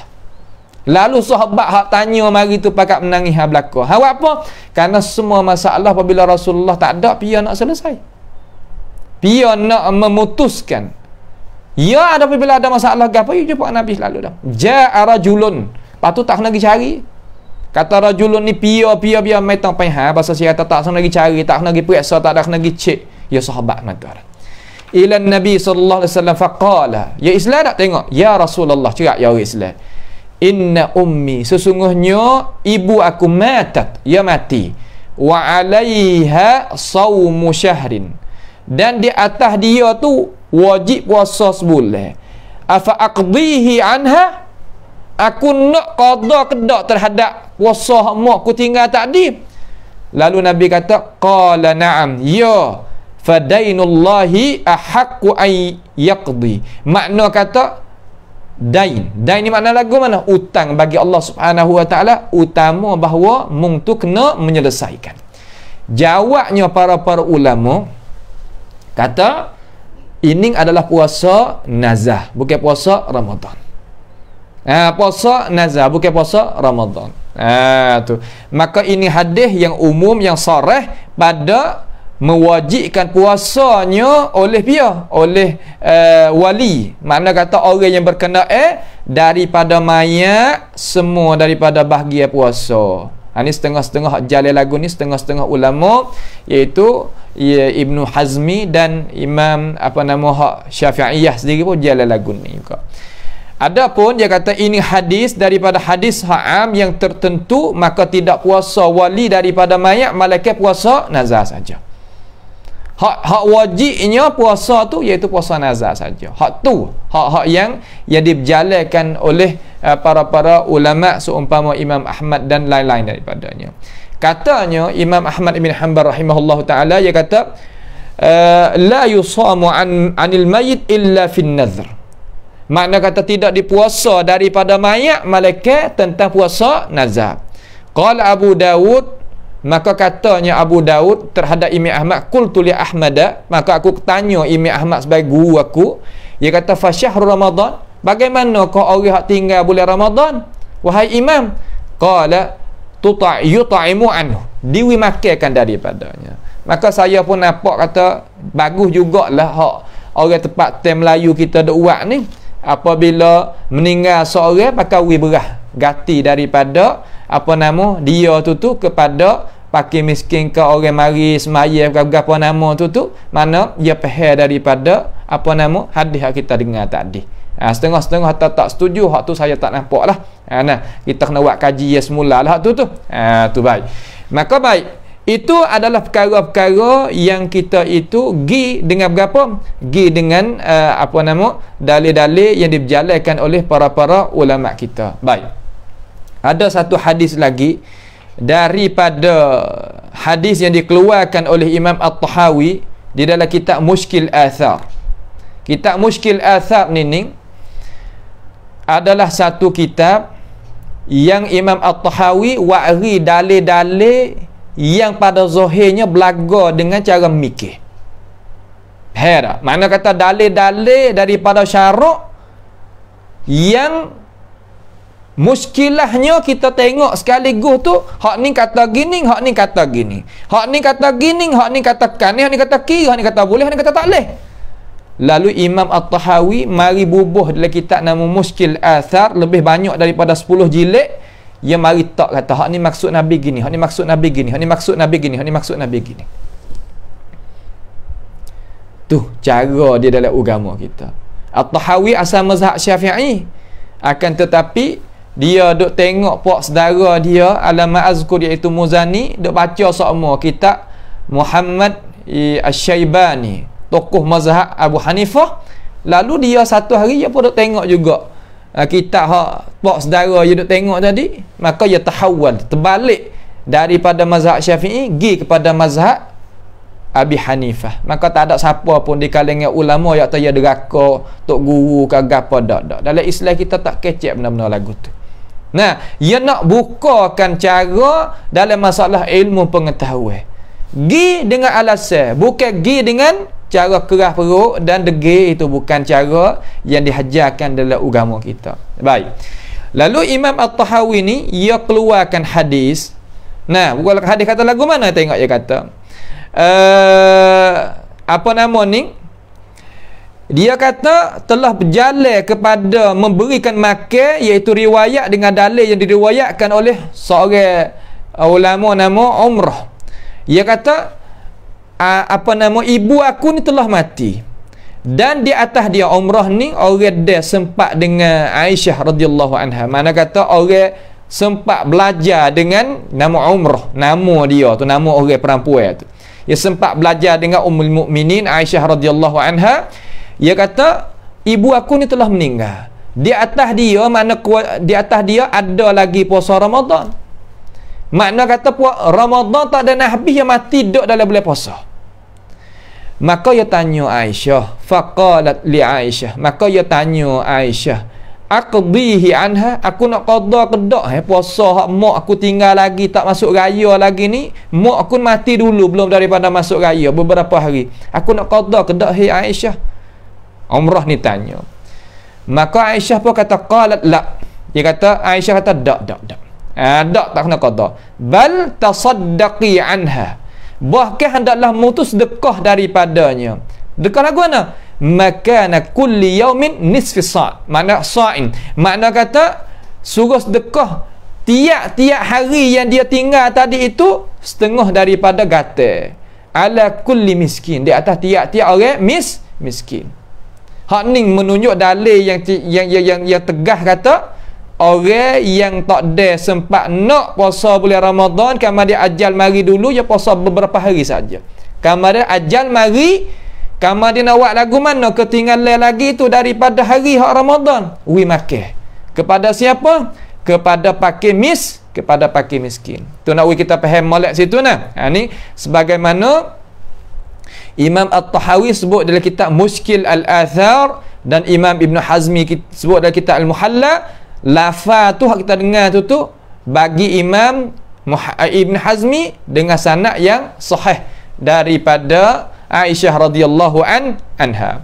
Lalu sahabat hak tanya mari tu pakak menangis hak belaka. Hak apa? Karena semua masalah apabila Rasulullah tak ada pian nak selesai. Dia nak memutuskan Ya ada bila ada masalah ke apa You jumpa Nabi selalu dah Ja'a rajulun Lepas tu tak nak pergi cari Kata rajulun ni Pia pia pia Mai ha, tak payah Bahasa si tak tak kena pergi cari Tak nak pergi periksa Tak nak kena pergi cek Ya sahabat Nabi Allah Ila Nabi sallallahu alaihi wasallam faqala ya Islam tak tengok ya Rasulullah cerak ya Islam inna ummi sesungguhnya ibu aku matat ya mati wa alaiha sawmu syahrin dan di atas dia tu wajib puasa sebulan afa aqdihi anha aku nak qada kedak terhadap puasa mak aku tinggal tadi lalu nabi kata qala na'am ya fadainullahi ahqqu ay yaqdi makna kata dain dain ni makna lagu mana utang bagi Allah Subhanahu wa taala utama bahawa mung tu kena menyelesaikan jawabnya para para ulama kata ini adalah puasa nazah bukan puasa Ramadan ha, puasa nazah bukan puasa Ramadan ha, tu. maka ini hadis yang umum yang sarah pada mewajibkan puasanya oleh dia oleh uh, wali makna kata orang yang berkenaan eh, daripada mayat semua daripada bahagia puasa Ha, ni setengah-setengah jalan lagu ni setengah-setengah ulama iaitu ya, Ibn Hazmi dan Imam apa nama hak Syafi'iyah sendiri pun jalan lagu ni juga. Adapun dia kata ini hadis daripada hadis ha'am yang tertentu maka tidak puasa wali daripada mayat malaikat puasa nazar saja hak hak wajibnya puasa tu iaitu puasa nazar saja hak tu hak hak yang yang dijalankan oleh uh, para-para ulama seumpama Imam Ahmad dan lain-lain daripadanya katanya Imam Ahmad bin Hanbal rahimahullah taala dia kata eh, la yusamu an anil mayit illa fin nazar. makna kata tidak dipuasa daripada mayat malaikat tentang puasa nazar Qal abu Dawud Maka katanya Abu Daud terhadap Imi Ahmad Kul Tuli Ahmada Maka aku tanya Imi Ahmad sebagai guru aku Dia kata Fasyah Ramadan Bagaimana kau orang yang tinggal bulan Ramadan? Wahai Imam Qala Tuta'imu anhu Diwi makikan daripadanya Maka saya pun nampak kata Bagus jugalah hak Orang tempat tem Melayu kita duk buat ni Apabila meninggal seorang Maka wibrah berah Gati daripada apa nama dia tu tu kepada pakai miskin ke orang mari semaya ke apa nama tu tu mana dia pahal daripada apa nama hadis kita dengar tadi ha, setengah-setengah tak, tak setuju hak tu saya tak nampak lah ha, nah, kita kena buat kaji dia ya semula lah tu tu ha, tu baik maka baik itu adalah perkara-perkara yang kita itu gi dengan berapa? Gi dengan uh, apa nama? Dalil-dalil yang diberjalankan oleh para-para ulama kita. Baik. Ada satu hadis lagi daripada hadis yang dikeluarkan oleh Imam At-Tahawi di dalam kitab Mushkil Athar. Kitab Mushkil Athar ni ning adalah satu kitab yang Imam At-Tahawi wa'ri dalil-dalil yang pada zahirnya belaga dengan cara mikir. Hera, mana kata dalil-dalil daripada syarak yang Muskilahnya kita tengok sekaligus tu Hak ni kata gini, hak ni kata gini Hak ni kata gini, hak ni kata kan Hak ni kata kiri, hak ni kata boleh, hak ni kata tak boleh Lalu Imam At-Tahawi Mari bubuh dalam kitab nama Muskil Athar Lebih banyak daripada 10 jilid Yang mari tak kata Hak ni maksud Nabi gini, hak ni maksud Nabi gini Hak ni maksud Nabi gini, hak ni maksud Nabi gini Tu cara dia dalam agama kita At-Tahawi asal mazhab syafi'i akan tetapi dia duk tengok puak saudara dia alama azkur iaitu muzani duk baca semua kitab Muhammad Asyaibani tokoh mazhab Abu Hanifah lalu dia satu hari dia pun duk tengok juga uh, kitab hak puak saudara dia duk tengok tadi maka dia tahawal terbalik daripada mazhab syafi'i pergi kepada mazhab Abi Hanifah maka tak ada siapa pun di kalangan ulama yang tanya deraka tok guru ke gapo dak dak dalam Islam kita tak kecek benda-benda lagu tu Nah, ia nak bukakan cara dalam masalah ilmu pengetahuan. Gi dengan alasan, bukan gi dengan cara keras perut dan degil itu bukan cara yang dihajarkan dalam agama kita. Baik. Lalu Imam At-Tahawi ni ia keluarkan hadis. Nah, bukan hadis kata lagu mana tengok dia kata. Uh, apa nama ni? dia kata telah berjalan kepada memberikan makan iaitu riwayat dengan dalil yang diriwayatkan oleh seorang uh, ulama nama Umrah dia kata apa nama ibu aku ni telah mati dan di atas dia Umrah ni orang dia sempat dengan Aisyah radhiyallahu anha mana kata orang sempat belajar dengan nama Umrah nama dia tu nama orang perempuan tu dia sempat belajar dengan Ummul Mukminin Aisyah radhiyallahu anha dia kata ibu aku ni telah meninggal. Di atas dia mana di atas dia ada lagi puasa Ramadan. Makna kata puasa Ramadan tak ada nabi yang mati dok dalam bulan puasa. Maka ia tanya Aisyah, faqalat li Aisyah. Maka ia tanya Aisyah, aqdihi anha, aku nak qada dok eh puasa hak mak aku tinggal lagi tak masuk raya lagi ni, mak aku mati dulu belum daripada masuk raya beberapa hari. Aku nak qada kedak hi Aisyah. Umrah ni tanya. Maka Aisyah pun kata qalat la. Dia kata Aisyah kata dak dak dak. Ah dak tak kena qada. Bal tasaddaqi anha. Bahkan hendaklah mutus sedekah daripadanya. Dekah lagu mana? Makana kulli yaumin nisfi sa'. mana sa'in. Makna kata suruh sedekah tiap-tiap hari yang dia tinggal tadi itu setengah daripada gatal ala kulli miskin di atas tiap-tiap orang mis miskin Hak ni menunjuk dalil yang yang yang yang, yang tegah kata orang yang tak ada sempat nak puasa bulan Ramadan kama dia ajal mari dulu ya puasa beberapa hari saja. Kama dia ajal mari kama dia nak buat lagu mana ketinggalan lagi tu daripada hari hak Ramadan. Wi makan. Kepada siapa? Kepada pakai mis kepada pakai miskin. Tu nak wi kita faham molek situ nah. Ha ni sebagaimana Imam At-Tahawi sebut dalam kitab Muskil Al-Athar dan Imam Ibn Hazmi sebut dalam kitab Al-Muhalla lafa tu hak kita dengar tu tu bagi Imam eh, Ibn Hazmi dengan sanad yang sahih daripada Aisyah radhiyallahu an anha.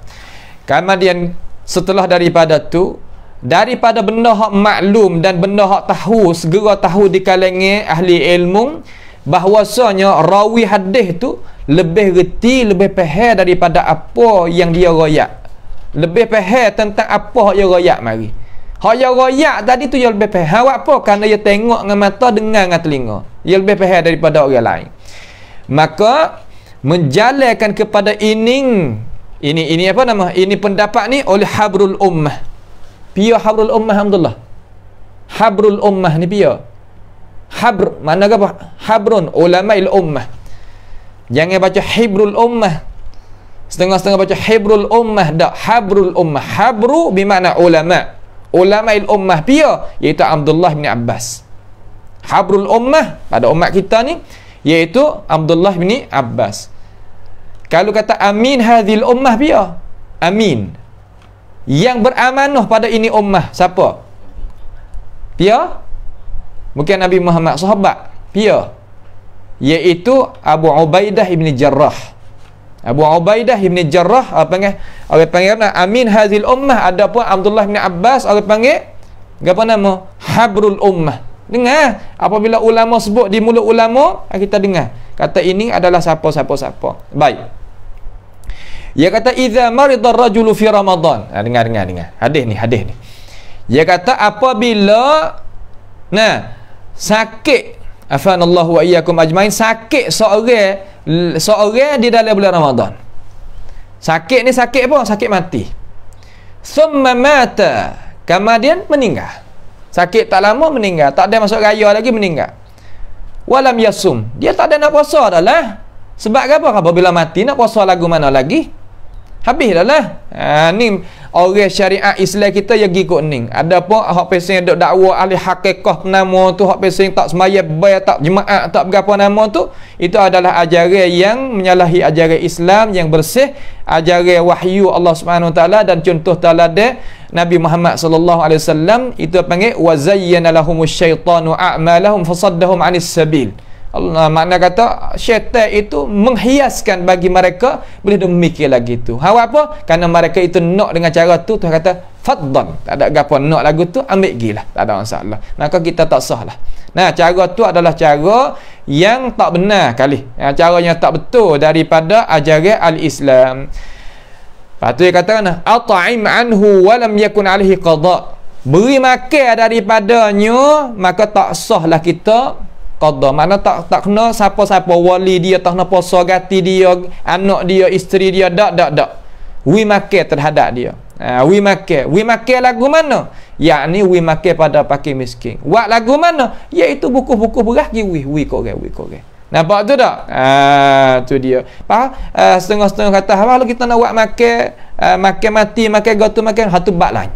Kemudian setelah daripada tu daripada benda hak maklum dan benda hak tahu segera tahu di kalangan ahli ilmu bahwasanya rawi hadis tu lebih reti lebih faham daripada apa yang dia royak lebih faham tentang apa yang dia royak mari hak yang royak tadi tu yang lebih faham apa kerana dia tengok dengan mata dengar dengan telinga dia lebih faham daripada orang lain maka menjalankan kepada ining ini ini apa nama ini pendapat ni oleh habrul ummah pia habrul ummah alhamdulillah habrul ummah ni pia habr mana apa habrun ulama il ummah jangan baca hibrul ummah setengah-setengah baca hibrul ummah dak habrul ummah habru bermakna ulama ulama il ummah pia iaitu Abdullah bin Abbas habrul ummah pada umat kita ni iaitu Abdullah bin Abbas kalau kata amin hadhil ummah pia amin yang beramanah pada ini ummah siapa pia Bukan Nabi Muhammad sahabat. Pia. Ya. Iaitu Abu Ubaidah bin Jarrah. Abu Ubaidah bin Jarrah apa panggil? Orang panggil nak Amin hazil ummah ada pun Abdullah bin Abbas orang panggil apa nama? Habrul ummah. Dengar, apabila ulama sebut di mulut ulama, ah, kita dengar. Kata ini adalah siapa-siapa-siapa. Baik. Ya kata idza marida rajulu fi Ramadan. Ha, dengar dengar dengar. Hadis ni, hadis ni. Ya kata apabila nah sakit afanallahu wa iyyakum ajmain sakit seorang seorang di dalam bulan Ramadan sakit ni sakit apa sakit mati summa mata kemudian meninggal sakit tak lama meninggal tak ada masuk raya lagi meninggal walam yasum dia tak ada nak puasa dah lah sebab apa apabila mati nak puasa lagu mana lagi Habislah lah. Ha, ni orang syariat Islam kita yang pergi kot ni. Ada pun hak pesen yang dakwa ahli hakikah nama tu, hak pesen tak semaya bay, tak jemaat, tak berapa nama tu. Itu adalah ajaran yang menyalahi ajaran Islam yang bersih. Ajaran wahyu Allah SWT dan contoh taladah Nabi Muhammad sallallahu alaihi wasallam itu panggil wa zayyana lahumus syaitanu a'malahum fasaddahum 'anil sabil. Allah makna kata syaitan itu menghiaskan bagi mereka boleh dia memikir lagi tu. Hal apa? Karena mereka itu nak dengan cara tu Tuhan kata faddan. Tak ada gapo nak lagu tu ambil gilah. Tak ada masalah. Maka kita tak sah lah. Nah, cara tu adalah cara yang tak benar kali. Yang tak betul daripada ajaran al-Islam. Patut dia kata kena at'im anhu wa lam yakun alaihi qada. Beri makan daripadanya maka tak sahlah kita qada mana tak tak kena siapa-siapa wali dia tak kena puasa gati dia anak dia isteri dia dak dak dak wi make terhadap dia ha, ah, wi make wi make lagu mana yakni wi make pada pakai miskin buat lagu mana iaitu buku-buku berah gi wi wi kok ge wi kok ge nampak tu dak ha, ah, tu dia pa ah, setengah-setengah kata kalau kita nak buat make uh, make mati make gotu makan hatu bak lain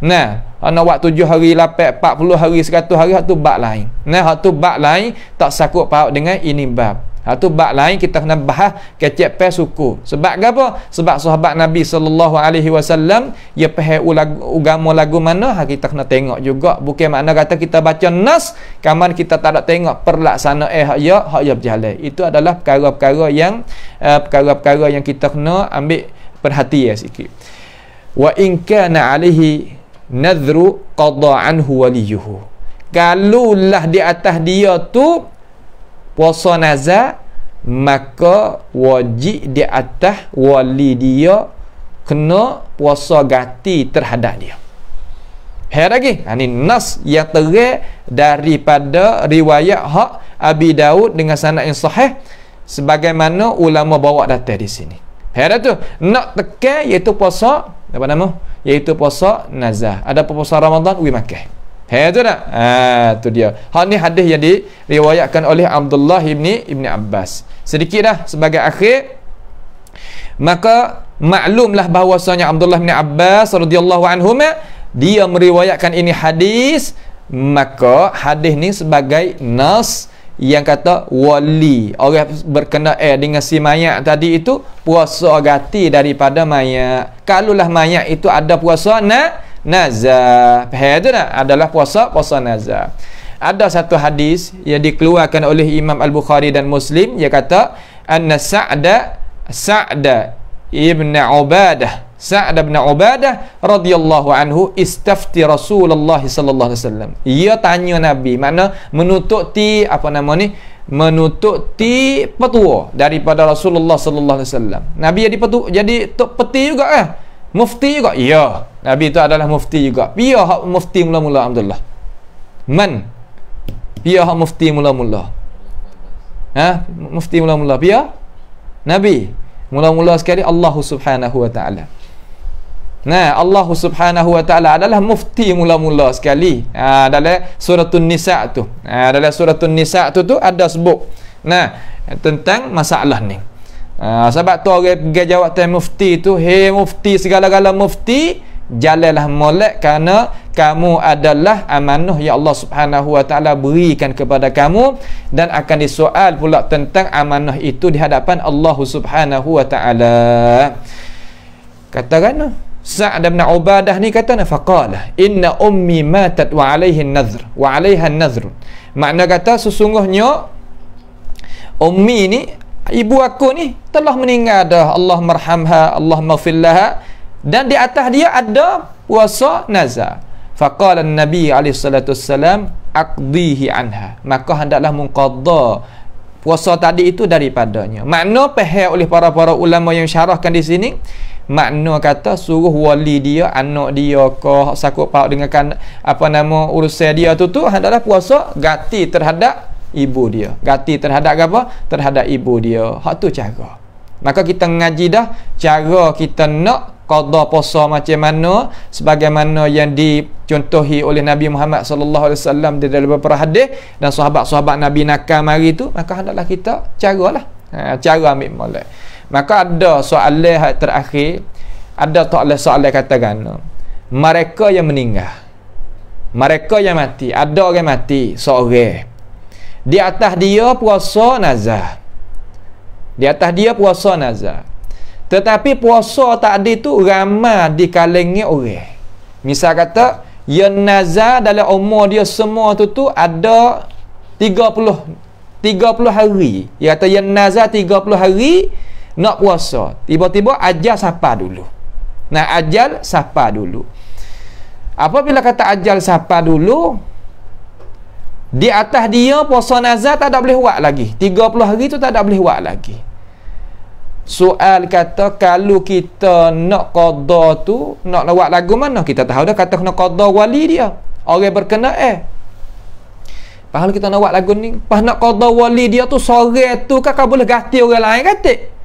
Nah, ana waktu 7 hari, 8, 40 hari, 100 hari hak tu bab lain. Nah, hak tu bab lain tak sakut paut dengan ini bab. Hak tu bab lain kita kena bahas kecek pe suku. Sebab apa? Sebab sahabat Nabi sallallahu alaihi wasallam ya pe ulagu lagu mana hak kita kena tengok juga. Bukan makna kata kita baca nas kaman kita tak nak tengok perlaksana eh hak ya hak ya berjalan. Itu adalah perkara-perkara yang uh, perkara-perkara yang kita kena ambil perhatian sikit. Wa in kana alaihi nadru qada anhu waliyuhu kalulah di atas dia tu puasa nazar maka wajib di atas wali dia kena puasa gati terhadap dia Hai lagi, ini ha, nas yang terakhir daripada riwayat hak Abi Daud dengan sanad yang sahih sebagaimana ulama bawa data di sini. Hai tu, nak tekan iaitu puasa apa nama? Iaitu puasa nazah. Ada puasa Ramadan wi Makkah. Hei tu tak? Ha, tu dia. Hal ni hadis yang diriwayatkan oleh Abdullah bin Ibni Abbas. Sedikit dah sebagai akhir maka maklumlah bahawasanya Abdullah bin Abbas radhiyallahu anhu dia meriwayatkan ini hadis maka hadis ni sebagai nas yang kata wali orang berkena eh, dengan si mayat tadi itu puasa ganti daripada mayat kalulah mayat itu ada puasa na nazar faham tu adalah puasa puasa nazar ada satu hadis yang dikeluarkan oleh Imam Al-Bukhari dan Muslim yang kata anna sa'da sa'da ibn ubadah Sa'ad bin Ubadah radhiyallahu anhu istafti Rasulullah sallallahu alaihi wasallam. Ia tanya Nabi, makna menutup ti apa nama ni? Menutup ti petua daripada Rasulullah sallallahu alaihi wasallam. Nabi jadi petu, jadi tok peti juga kan? Mufti juga. Ya. Nabi itu adalah mufti juga. Biar hak mufti mula-mula Abdullah. Man? Biar hak mufti mula-mula. Ha? Mufti mula-mula. Biar? Nabi. Mula-mula sekali Allah subhanahu wa ta'ala. Nah, Allah Subhanahu Wa Taala adalah mufti mula-mula sekali. Ha, ah, dalam surah An-Nisa tu. Ha, ah, dalam surah An-Nisa tu tu ada sebut. Nah, tentang masalah ni. Ha, sebab tu orang pergi jawab tai mufti tu, he mufti segala-gala mufti, jalalah molek kerana kamu adalah amanah yang Allah Subhanahu Wa Taala berikan kepada kamu dan akan disoal pula tentang amanah itu di hadapan Allah Subhanahu Wa Taala. Katakanlah. No? Sa'ad bin Ubadah ni kata na faqala inna ummi matat wa alaihi an-nadhr wa alaiha an-nadhr. Makna kata sesungguhnya ummi ni ibu aku ni telah meninggal dah Allah marhamha Allah maghfirlah dan di atas dia ada wasa naza. Faqala an-nabi alaihi salatu wasalam aqdihi anha. Maka hendaklah mengqadha puasa tadi itu daripadanya. Makna pehe oleh para-para ulama yang syarahkan di sini makna kata suruh wali dia anak dia ke sakut pau dengan apa nama urusan dia tu tu adalah puasa gati terhadap ibu dia gati terhadap apa terhadap ibu dia hak tu cara maka kita ngaji dah cara kita nak qada puasa macam mana sebagaimana yang dicontohi oleh Nabi Muhammad sallallahu alaihi wasallam di dalam beberapa hadis dan sahabat-sahabat Nabi nakal mari tu maka hendaklah kita caralah ha, cara ambil molek maka ada soalan terakhir ada soalan soalan katakan mereka yang meninggal mereka yang mati ada orang yang mati seorang di atas dia puasa nazar di atas dia puasa nazar tetapi puasa ada tu ramah di kalengnya orang misal kata yang nazar dalam umur dia semua tu tu ada 30 30 hari dia kata yang nazar 30 hari nak puasa tiba-tiba ajal sapa dulu nah ajal sapa dulu apabila kata ajal sapa dulu di atas dia puasa nazar tak ada boleh buat lagi 30 hari tu tak ada boleh buat lagi soal kata kalau kita nak qada tu nak lewat lagu mana kita tahu dah kata kena qada wali dia orang berkena eh Pahal kita nak buat lagu ni Pahal nak qada wali dia tu Sore tu kakak boleh ganti orang lain katik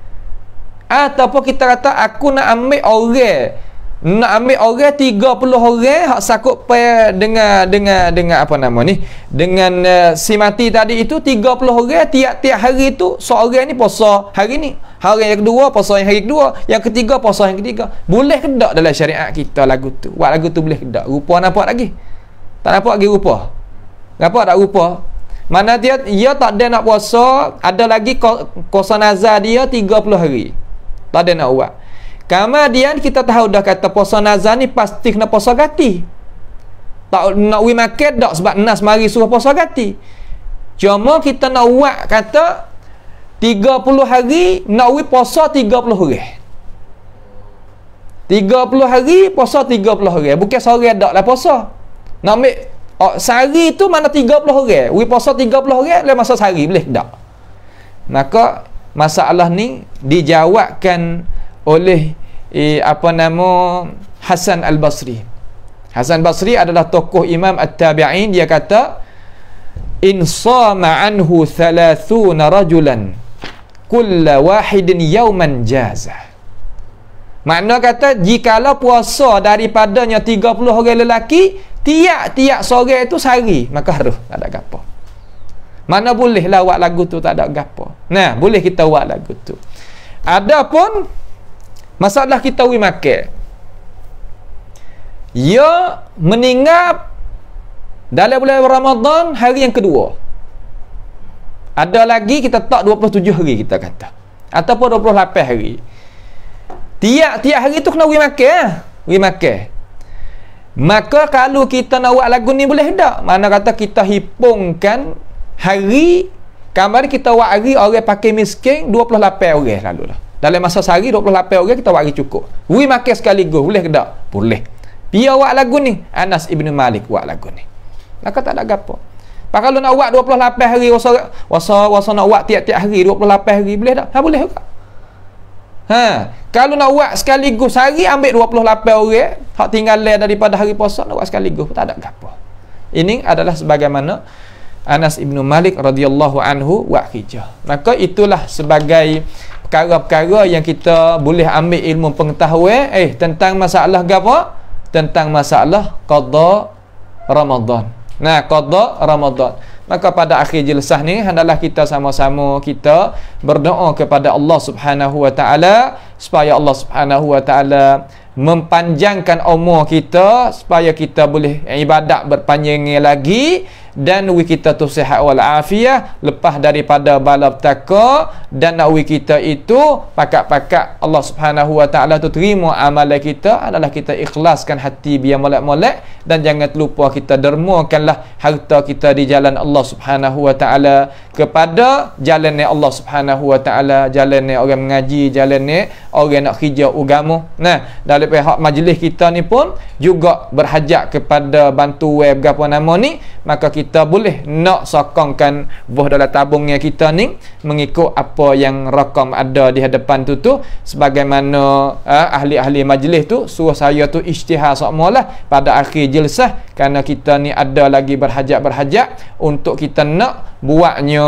ataupun kita kata aku nak ambil orang nak ambil orang puluh orang hak sakut pay dengan dengan dengan apa nama ni dengan uh, si mati tadi itu tiga puluh orang tiap-tiap hari itu seorang ni puasa hari ni hari yang kedua puasa yang hari kedua yang ketiga puasa yang ketiga boleh ke tak dalam syariat kita lagu tu buat lagu tu boleh ke tak rupa nampak lagi tak nampak lagi rupa nampak tak rupa mana dia ia tak ada nak puasa ada lagi kosan nazar dia puluh hari tak ada nak buat. Kemudian kita tahu dah kata puasa nazar ni pasti kena puasa gati. Tak nak we market dak sebab nas mari suruh puasa gati. Cuma kita nak buat kata 30 hari nak we puasa 30 hari. 30 hari puasa 30 hari bukan sehari dak lah puasa nak ambil oh, sehari tu mana 30 hari we puasa 30 hari le masa sehari boleh tak maka masalah ni dijawabkan oleh eh, apa nama Hasan Al-Basri. Hasan Basri adalah tokoh Imam At-Tabi'in dia kata in sama anhu 30 rajulan kull wahidin yawman jaza. Makna kata jikalau puasa daripadanya 30 orang lelaki tiap-tiap sore itu sehari maka harus tak ada apa. Mana boleh lah buat lagu tu tak ada gapo. Nah, boleh kita buat lagu tu. Adapun masalah kita wi makan. Ya meninggap dalam bulan Ramadan hari yang kedua. Ada lagi kita tak 27 hari kita kata. Ataupun 28 hari. Tiap-tiap hari tu kena wi makan. Wi makan. Maka kalau kita nak buat lagu ni boleh tak? Mana kata kita hipungkan hari kamar kita wari orang pakai miskin 28 orang lalu lah dalam masa sehari 28 orang kita wari cukup we makan sekali sekaligus boleh ke tak? boleh dia buat lagu ni Anas ibnu Malik buat lagu ni maka tak ada apa Pakai lu nak buat 28 hari wasa wasa wasa nak buat tiap-tiap hari 28 hari boleh tak? Ha boleh juga. Ha, kalau nak buat sekaligus hari ambil 28 orang, hak tinggal daripada hari puasa nak buat sekaligus tak ada gapo. Ini adalah sebagaimana Anas ibnu Malik radhiyallahu anhu wa khijal. Maka itulah sebagai perkara-perkara yang kita boleh ambil ilmu pengetahuan eh tentang masalah gapo? Tentang masalah qada Ramadan. Nah, qada Ramadan maka pada akhir jelasah ni hendaklah kita sama-sama kita berdoa kepada Allah Subhanahu wa taala supaya Allah Subhanahu wa taala mempanjangkan umur kita supaya kita boleh ibadat berpanjang lagi dan wi kita tu sihat wal afiah lepas daripada bala petaka dan nak wi kita itu pakak-pakak Allah Subhanahu wa taala tu terima amalan kita adalah kita ikhlaskan hati biar molek-molek dan jangan terlupa kita dermakanlah harta kita di jalan Allah Allah Subhanahu Wa Taala kepada jalan yang Allah Subhanahu Wa Taala jalan yang orang mengaji jalan yang orang nak kerja agama nah dari pihak majlis kita ni pun juga berhajat kepada bantu web apa nama ni maka kita boleh nak sokongkan buah dalam tabungnya kita ni mengikut apa yang rakam ada di hadapan tu tu sebagaimana eh, ahli-ahli majlis tu suruh saya tu ijtihad semua lah pada akhir jelsah kerana kita ni ada lagi berhajat-berhajat untuk untuk kita nak buatnya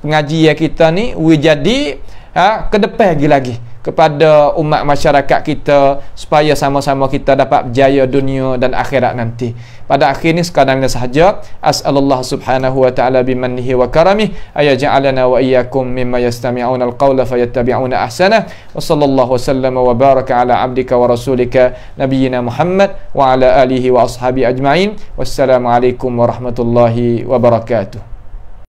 pengajian kita ni we ha, ke depan lagi lagi kepada umat masyarakat kita supaya sama-sama kita dapat berjaya dunia dan akhirat nanti. Pada akhir ini sekadar ini sahaja as'alullah subhanahu wa ta'ala bimanihi wa karamih ayya ja'alana wa iyyakum mimma yastami'una al-qawla fayattabi'una ahsana wa sallallahu wa sallama wa baraka ala abdika wa rasulika nabiyyina Muhammad wa ala alihi wa ashabi ajma'in wassalamu alaikum warahmatullahi wabarakatuh.